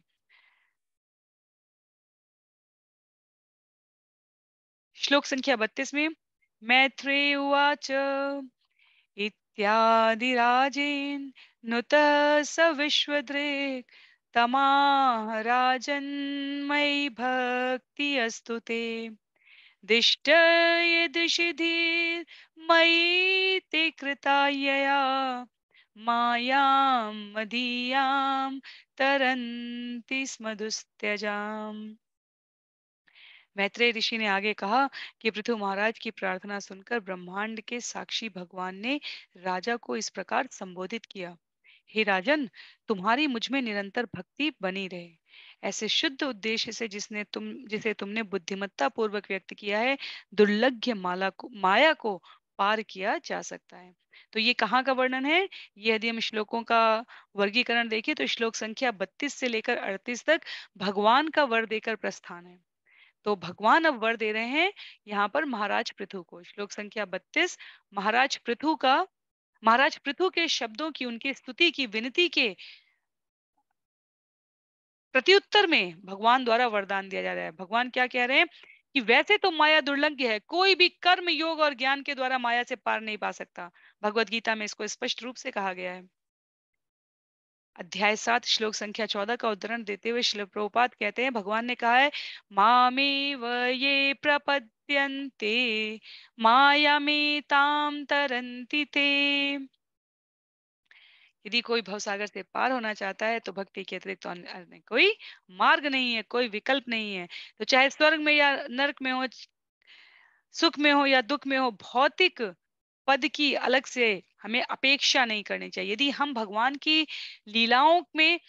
श्लोक संख्या बत्तीस में मैत्री उवाच राजेन नुत स विश्वद्रेक तमा मई भक्ति अस्तु दिष्ट ते कृतायया मायां मदीयां तरन्ति स्म मैत्रेय ऋषि ने आगे कहा कि पृथु महाराज की प्रार्थना सुनकर ब्रह्मांड के साक्षी भगवान ने राजा को इस प्रकार संबोधित किया हे राजन तुम्हारी मुझ में निरंतर भक्ति बनी रहे ऐसे शुद्ध उद्देश्य से जिसने तुम जिसे तुमने बुद्धिमत्ता पूर्वक व्यक्त किया है दुर्लभ्य माला को माया को पार किया जा सकता है तो ये कहाँ का वर्णन है ये यदि हम श्लोकों का वर्गीकरण देखें तो श्लोक संख्या 32 से लेकर 38 तक भगवान का वर देकर प्रस्थान है तो भगवान अब वर दे रहे हैं यहाँ पर महाराज पृथु को श्लोक संख्या 32 महाराज पृथु का महाराज पृथु के शब्दों की उनकी स्तुति की विनती के प्रत्युत्तर में भगवान द्वारा वरदान दिया जा रहा है भगवान क्या कह रहे हैं कि वैसे तो माया दुर्लंघ्य है कोई भी कर्म योग और ज्ञान के द्वारा माया से पार नहीं पा सकता भगवत गीता में इसको स्पष्ट रूप से कहा गया है अध्याय सात श्लोक संख्या चौदह का उदाहरण देते हुए श्लोक प्रभुपात कहते हैं भगवान ने कहा है मामे व ये माया में ताम तरंती यदि कोई भवसागर से पार होना चाहता है तो भक्ति के अतिरिक्त तो कोई मार्ग नहीं है कोई विकल्प नहीं है तो चाहे स्वर्ग में या नरक में हो सुख में हो या दुख में हो भौतिक पद की अलग से हमें अपेक्षा नहीं करनी चाहिए यदि हम भगवान की लीलाओं में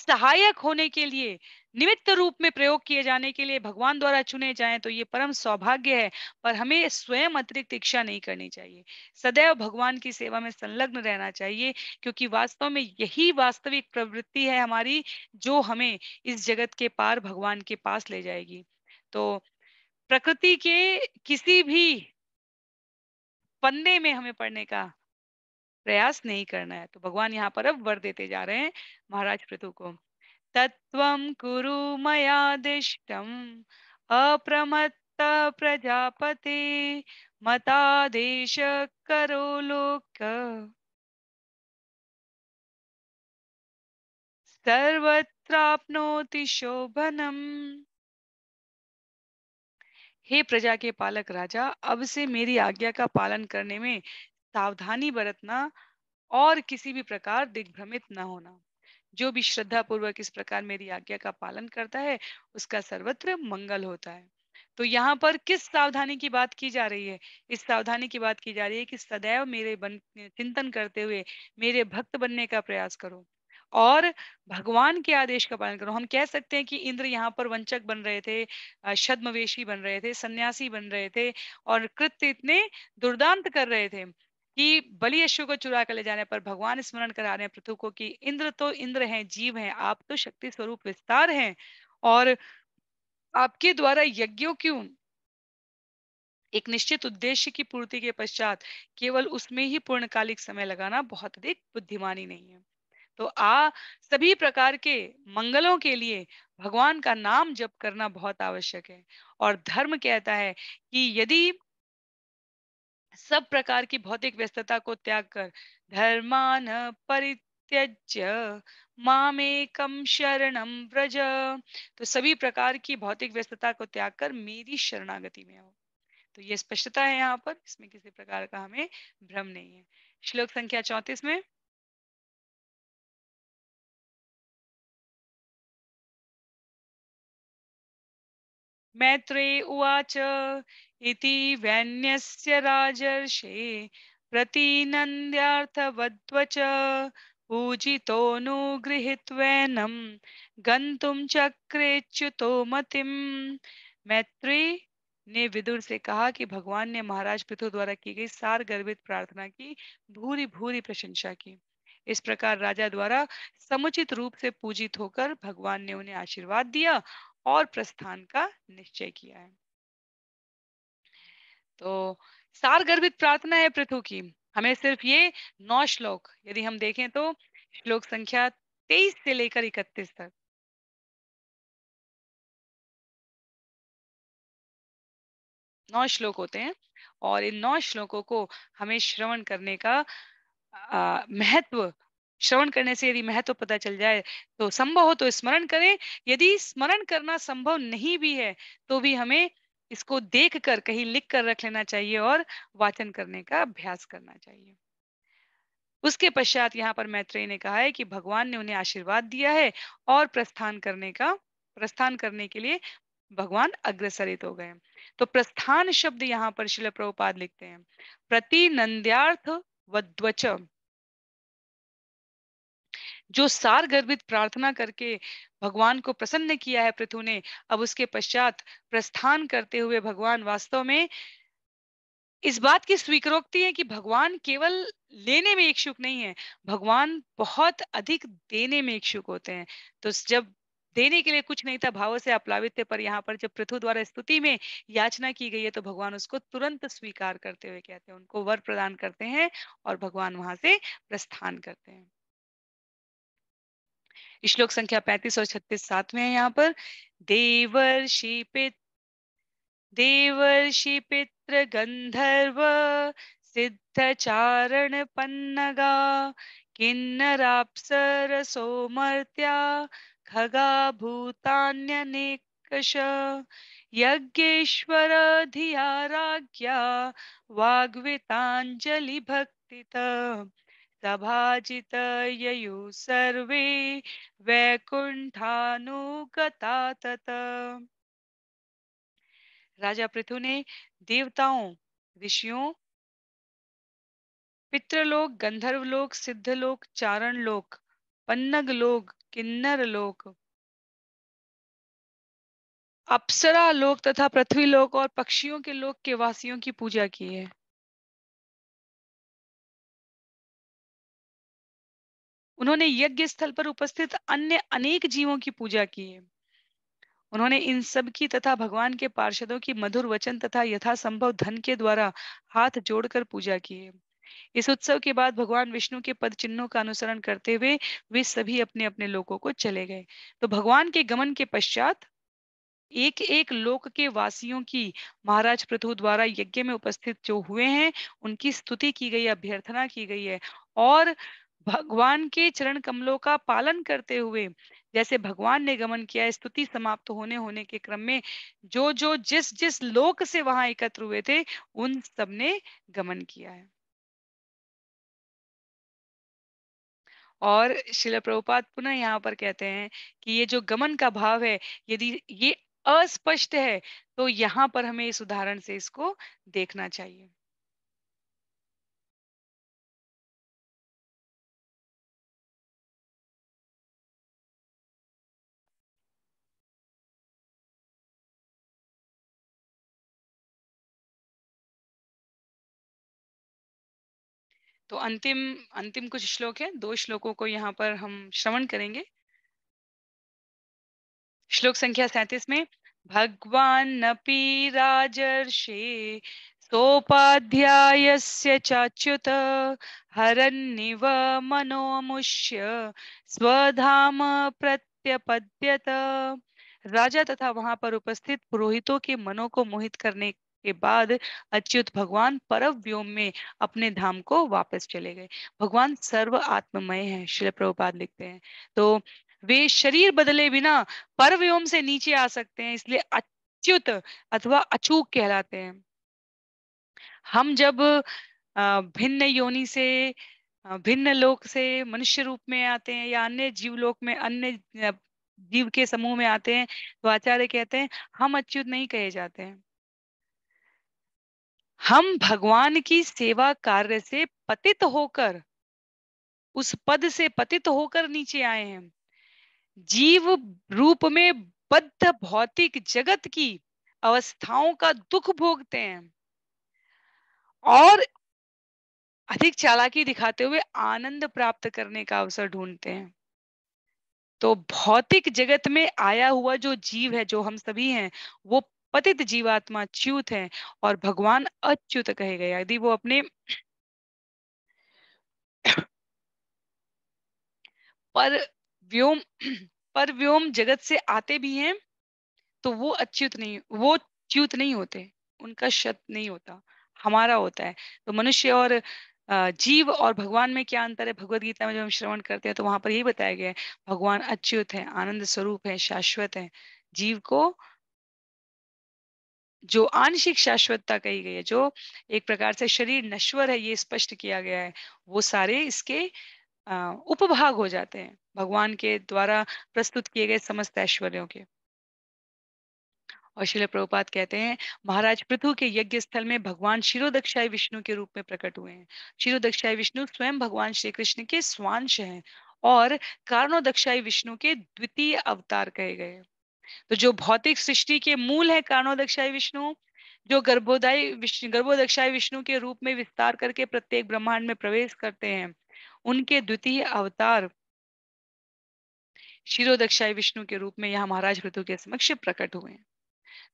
सहायक होने के लिए निमित्त रूप में प्रयोग किए जाने के लिए भगवान द्वारा चुने जाए तो ये परम सौभाग्य है पर हमें स्वयं अतिरिक्त इच्छा नहीं करनी चाहिए सदैव भगवान की सेवा में संलग्न रहना चाहिए क्योंकि वास्तव में यही वास्तविक प्रवृत्ति है हमारी जो हमें इस जगत के पार भगवान के पास ले जाएगी तो प्रकृति के किसी भी पन्ने में हमें पढ़ने का प्रयास नहीं करना है तो भगवान यहाँ पर अब वर देते जा रहे हैं महाराज पृथु को तत्व कुरु मयादिष्टम अप्रमत्त प्रजापति मतादेश करो लोक सर्वत्राप्नोति शोभनम हे प्रजा के पालक राजा अब से मेरी आज्ञा का पालन करने में सावधानी बरतना और किसी भी प्रकार दिग्भ्रमित न होना जो भी श्रद्धा पूर्वक इस प्रकार मेरी आज्ञा का पालन करता है उसका सर्वत्र मंगल होता है तो यहाँ पर किस सावधानी की बात की जा रही है इस सावधानी की बात की जा रही है कि सदैव मेरे बन चिंतन करते हुए मेरे भक्त बनने का प्रयास करो और भगवान के आदेश का पालन करो हम कह सकते हैं कि इंद्र यहाँ पर वंचक बन रहे थे छद्मवेशी बन रहे थे सन्यासी बन रहे थे और कृत्य इतने दुर्दांत कर रहे थे कि बलि यशु को चुरा कर ले जाने पर भगवान स्मरण करा रहे हैं पृथु को कि इंद्र तो इंद्र हैं जीव हैं आप तो शक्ति स्वरूप विस्तार हैं और आपके द्वारा यज्ञों क्यों एक निश्चित उद्देश्य की पूर्ति के पश्चात केवल उसमें ही पूर्णकालिक समय लगाना बहुत अधिक बुद्धिमानी नहीं है तो आ सभी प्रकार के मंगलों के लिए भगवान का नाम जप करना बहुत आवश्यक है और धर्म कहता है कि यदि सब प्रकार की भौतिक व्यस्तता को त्याग कर धर्मान परित्यज्य मामेकम शरणम व्रज तो सभी प्रकार की भौतिक व्यस्तता को त्याग कर मेरी शरणागति में आओ तो ये स्पष्टता है यहाँ पर इसमें किसी प्रकार का हमें भ्रम नहीं है श्लोक संख्या चौतीस में मैत्रे उवाच इति वैन्यस्य राजर्षे प्रतिनन्द्यार्थवद्वच नु गृहीत्वैनं गन्तुं चक्रेच्युतो मतिं मैत्री ने विदुर से कहा कि भगवान ने महाराज पृथु द्वारा की गई सार गर्भित प्रार्थना की भूरी भूरी प्रशंसा की इस प्रकार राजा द्वारा समुचित रूप से पूजित होकर भगवान ने उन्हें आशीर्वाद दिया और प्रस्थान का निश्चय किया है तो सार गर्भित प्रार्थना है पृथु की हमें सिर्फ ये नौ श्लोक यदि हम देखें तो श्लोक संख्या तेईस से लेकर इकतीस तक नौ श्लोक होते हैं और इन नौ श्लोकों को हमें श्रवण करने का महत्व श्रवण करने से यदि महत्व पता चल जाए तो संभव हो तो स्मरण करें यदि स्मरण करना संभव नहीं भी है तो भी हमें इसको देख कर कहीं लिख कर रख लेना चाहिए और वाचन करने का अभ्यास करना चाहिए उसके पश्चात यहाँ पर मैत्रेय ने कहा है कि भगवान ने उन्हें आशीर्वाद दिया है और प्रस्थान करने का प्रस्थान करने के लिए भगवान अग्रसरित हो तो गए तो प्रस्थान शब्द यहाँ पर शिल प्रभुपाद लिखते हैं प्रति नंद्यार्थ वद्वच जो सार गर्भित प्रार्थना करके भगवान को प्रसन्न किया है पृथु ने अब उसके पश्चात प्रस्थान करते हुए भगवान वास्तव में इस बात की स्वीकारोक्ति है कि भगवान केवल लेने में इच्छुक नहीं है भगवान बहुत अधिक देने में इच्छुक होते हैं तो जब देने के लिए कुछ नहीं था भावों से अप्लावित थे पर यहाँ पर जब पृथु द्वारा स्तुति में याचना की गई है तो भगवान उसको तुरंत स्वीकार करते हुए कहते हैं उनको वर प्रदान करते हैं और भगवान वहां से प्रस्थान करते हैं श्लोक संख्या पैंतीस और छत्तीस साथ में है यहाँ पर देवर्षि पित देवर्षि पित्र गंधर्व सिद्ध चारण पन्नगा किन्नराप्सरसो सोमर्त्या खगा भूतान्यनेकश यज्ञेश्वर धिया राज्ञा भक्ति तभाजितययुः सर्वे वैकुंठानुगता तत राजा पृथु ने देवताओं ऋषियों पितृलोक गंधर्वलोक सिद्धलोक लोक पन्नग लोक किन्नर लोक अप्सरा लोक तथा पृथ्वी लोक और पक्षियों के लोक के वासियों की पूजा की है उन्होंने यज्ञ स्थल पर उपस्थित अन्य अनेक जीवों की पूजा की है उन्होंने इन सब की तथा भगवान के पार्षदों की मधुर वचन तथा यथासंभव धन के द्वारा हाथ जोड़कर पूजा की है इस उत्सव के बाद भगवान विष्णु के पद चिन्हों का अनुसरण करते हुए वे सभी अपने अपने लोगों को चले गए तो भगवान के गमन के पश्चात एक एक लोक के वासियों की महाराज पृथु द्वारा यज्ञ में उपस्थित जो हुए हैं उनकी स्तुति की गई अभ्यर्थना की गई है और भगवान के चरण कमलों का पालन करते हुए जैसे भगवान ने गमन किया स्तुति समाप्त होने होने के क्रम में जो जो जिस जिस लोक से वहां एकत्र हुए थे उन सब ने गमन किया है और शिल प्रभुपात पुनः यहाँ पर कहते हैं कि ये जो गमन का भाव है यदि ये अस्पष्ट है तो यहाँ पर हमें इस उदाहरण से इसको देखना चाहिए तो अंतिम अंतिम कुछ श्लोक है दो श्लोकों को यहाँ पर हम श्रवण करेंगे श्लोक संख्या सैतीस में भगवान राजर्षे सोपाध्यायस्य चाच्युत हरन्निव मनोमुष्य स्वधाम प्रत्यपद्यत राजा तथा वहां पर उपस्थित पुरोहितों के मनों को मोहित करने के बाद अच्युत भगवान परव व्योम में अपने धाम को वापस चले गए भगवान सर्व आत्ममय है शिल प्रभुपाद लिखते हैं तो वे शरीर बदले बिना पर व्योम से नीचे आ सकते हैं इसलिए अच्युत अथवा अचूक कहलाते हैं हम जब भिन्न योनि से भिन्न लोक से मनुष्य रूप में आते हैं या अन्य जीव लोक में अन्य जीव के समूह में आते हैं तो आचार्य कहते हैं हम अच्युत नहीं कहे जाते हैं हम भगवान की सेवा कार्य से पतित होकर उस पद से पतित होकर नीचे आए हैं जीव रूप में बद्ध भौतिक जगत की अवस्थाओं का दुख भोगते हैं और अधिक चालाकी दिखाते हुए आनंद प्राप्त करने का अवसर ढूंढते हैं तो भौतिक जगत में आया हुआ जो जीव है जो हम सभी हैं वो पतित जीवात्मा च्युत है और भगवान अच्युत कहे गए यदि वो अपने पर व्योम पर व्योम जगत से आते भी हैं तो वो अच्युत नहीं वो च्युत नहीं होते उनका शत नहीं होता हमारा होता है तो मनुष्य और जीव और भगवान में क्या अंतर है भगवत गीता में जब हम श्रवण करते हैं तो वहां पर यही बताया गया है भगवान अच्युत है आनंद स्वरूप है शाश्वत है जीव को जो आंशिक शाश्वतता कही गई है जो एक प्रकार से शरीर नश्वर है ये स्पष्ट किया गया है वो सारे इसके उपभाग हो जाते हैं भगवान के द्वारा प्रस्तुत किए गए समस्त ऐश्वर्यों के और शिल प्रभुपात कहते हैं महाराज पृथु के यज्ञ स्थल में भगवान शिरोदक्षाय विष्णु के रूप में प्रकट हुए हैं शिरोदक्षाय विष्णु स्वयं भगवान श्री कृष्ण के स्वांश हैं और कारणोदक्षाय विष्णु के द्वितीय अवतार कहे गए तो जो भौतिक सृष्टि के मूल है कारणोदक्षाय विष्णु जो गर्भोदय विष्णु गर्भोदक्षाय विष्णु के रूप में विस्तार करके प्रत्येक ब्रह्मांड में प्रवेश करते हैं उनके द्वितीय अवतार शिरोदक्षाय विष्णु के रूप में यहाँ महाराज ऋतु के समक्ष प्रकट हुए हैं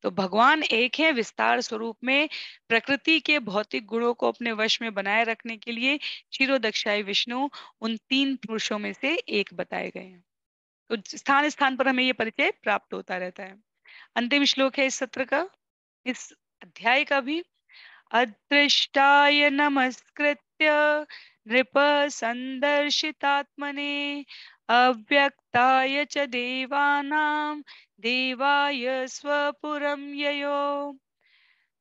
तो भगवान एक है विस्तार स्वरूप में प्रकृति के भौतिक गुणों को अपने वश में बनाए रखने के लिए शिरोदक्षाय विष्णु उन तीन पुरुषों में से एक बताए गए हैं तो स्थान स्थान पर हमें ये परिचय प्राप्त होता रहता है अंतिम श्लोक है इस सत्र का इस अध्याय का भी अदृष्टाय नमस्कृत्य नृप संदर्शितात्मने अव्यक्ताय च देवानाम देवाय स्वपुरम ययो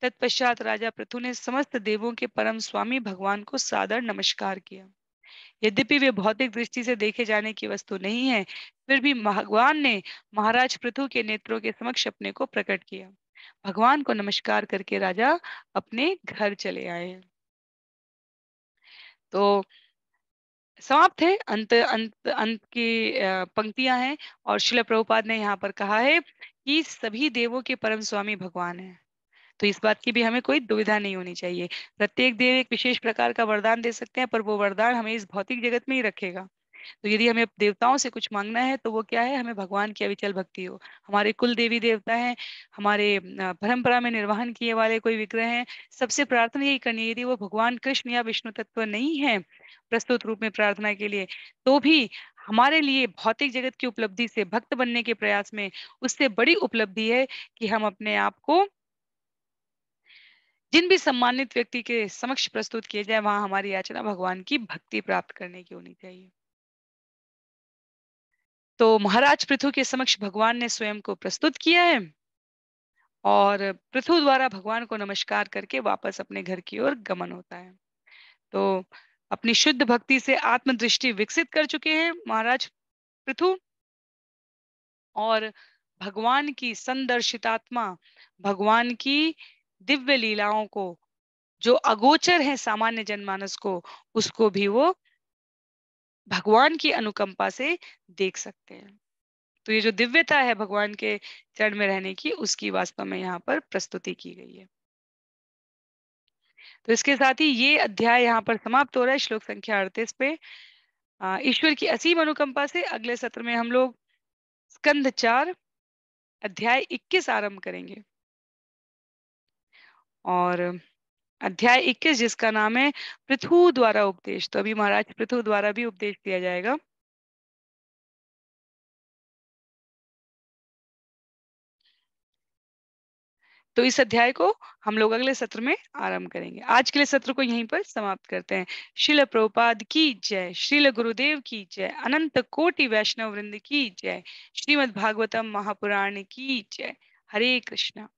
तत्पश्चात राजा पृथु ने समस्त देवों के परम स्वामी भगवान को सादर नमस्कार किया यद्यपि वे भौतिक दृष्टि से देखे जाने की वस्तु नहीं है फिर भी भगवान ने महाराज पृथु के नेत्रों के समक्ष अपने को प्रकट किया भगवान को नमस्कार करके राजा अपने घर चले आए तो समाप्त है अंत अंत अंत की पंक्तियां हैं और शिला प्रभुपाद ने यहाँ पर कहा है कि सभी देवों के परम स्वामी भगवान हैं तो इस बात की भी हमें कोई दुविधा नहीं होनी चाहिए प्रत्येक देव एक विशेष प्रकार का वरदान दे सकते हैं पर वो वरदान हमें इस भौतिक जगत में ही रखेगा तो यदि हमें देवताओं से कुछ मांगना है तो वो क्या है हमें भगवान की अविचल भक्ति हो हमारे कुल देवी देवता हैं हमारे परंपरा में निर्वहन किए वाले कोई विग्रह हैं सबसे प्रार्थना यही करनी है यदि वो भगवान कृष्ण या विष्णु तत्व नहीं है प्रस्तुत रूप में प्रार्थना के लिए तो भी हमारे लिए भौतिक जगत की उपलब्धि से भक्त बनने के प्रयास में उससे बड़ी उपलब्धि है कि हम अपने आप को जिन भी सम्मानित व्यक्ति के समक्ष प्रस्तुत किए जाए वहां हमारी याचना भगवान की भक्ति प्राप्त करने की होनी चाहिए तो महाराज पृथु के समक्ष भगवान ने स्वयं को प्रस्तुत किया है और पृथु द्वारा भगवान को नमस्कार करके वापस अपने घर की ओर गमन होता है तो अपनी शुद्ध भक्ति से आत्मदृष्टि विकसित कर चुके हैं महाराज पृथु और भगवान की संदर्शितात्मा भगवान की दिव्य लीलाओं को जो अगोचर है सामान्य जनमानस को उसको भी वो भगवान की अनुकंपा से देख सकते हैं तो ये जो दिव्यता है भगवान के चरण में रहने की उसकी वास्तव में यहाँ पर प्रस्तुति की गई है तो इसके साथ ही ये अध्याय यहाँ पर समाप्त हो रहा है श्लोक संख्या अड़तीस पे ईश्वर की असीम अनुकंपा से अगले सत्र में हम लोग स्कंध चार अध्याय 21 आरंभ करेंगे और अध्याय 21 जिसका नाम है पृथु द्वारा उपदेश तो अभी महाराज पृथु द्वारा भी उपदेश दिया जाएगा तो इस अध्याय को हम लोग अगले सत्र में आरंभ करेंगे आज के लिए सत्र को यहीं पर समाप्त करते हैं शिल प्रोपाद की जय श्रील गुरुदेव की जय अनंत कोटि वैष्णव वृंद की जय श्रीमद भागवतम महापुराण की जय हरे कृष्णा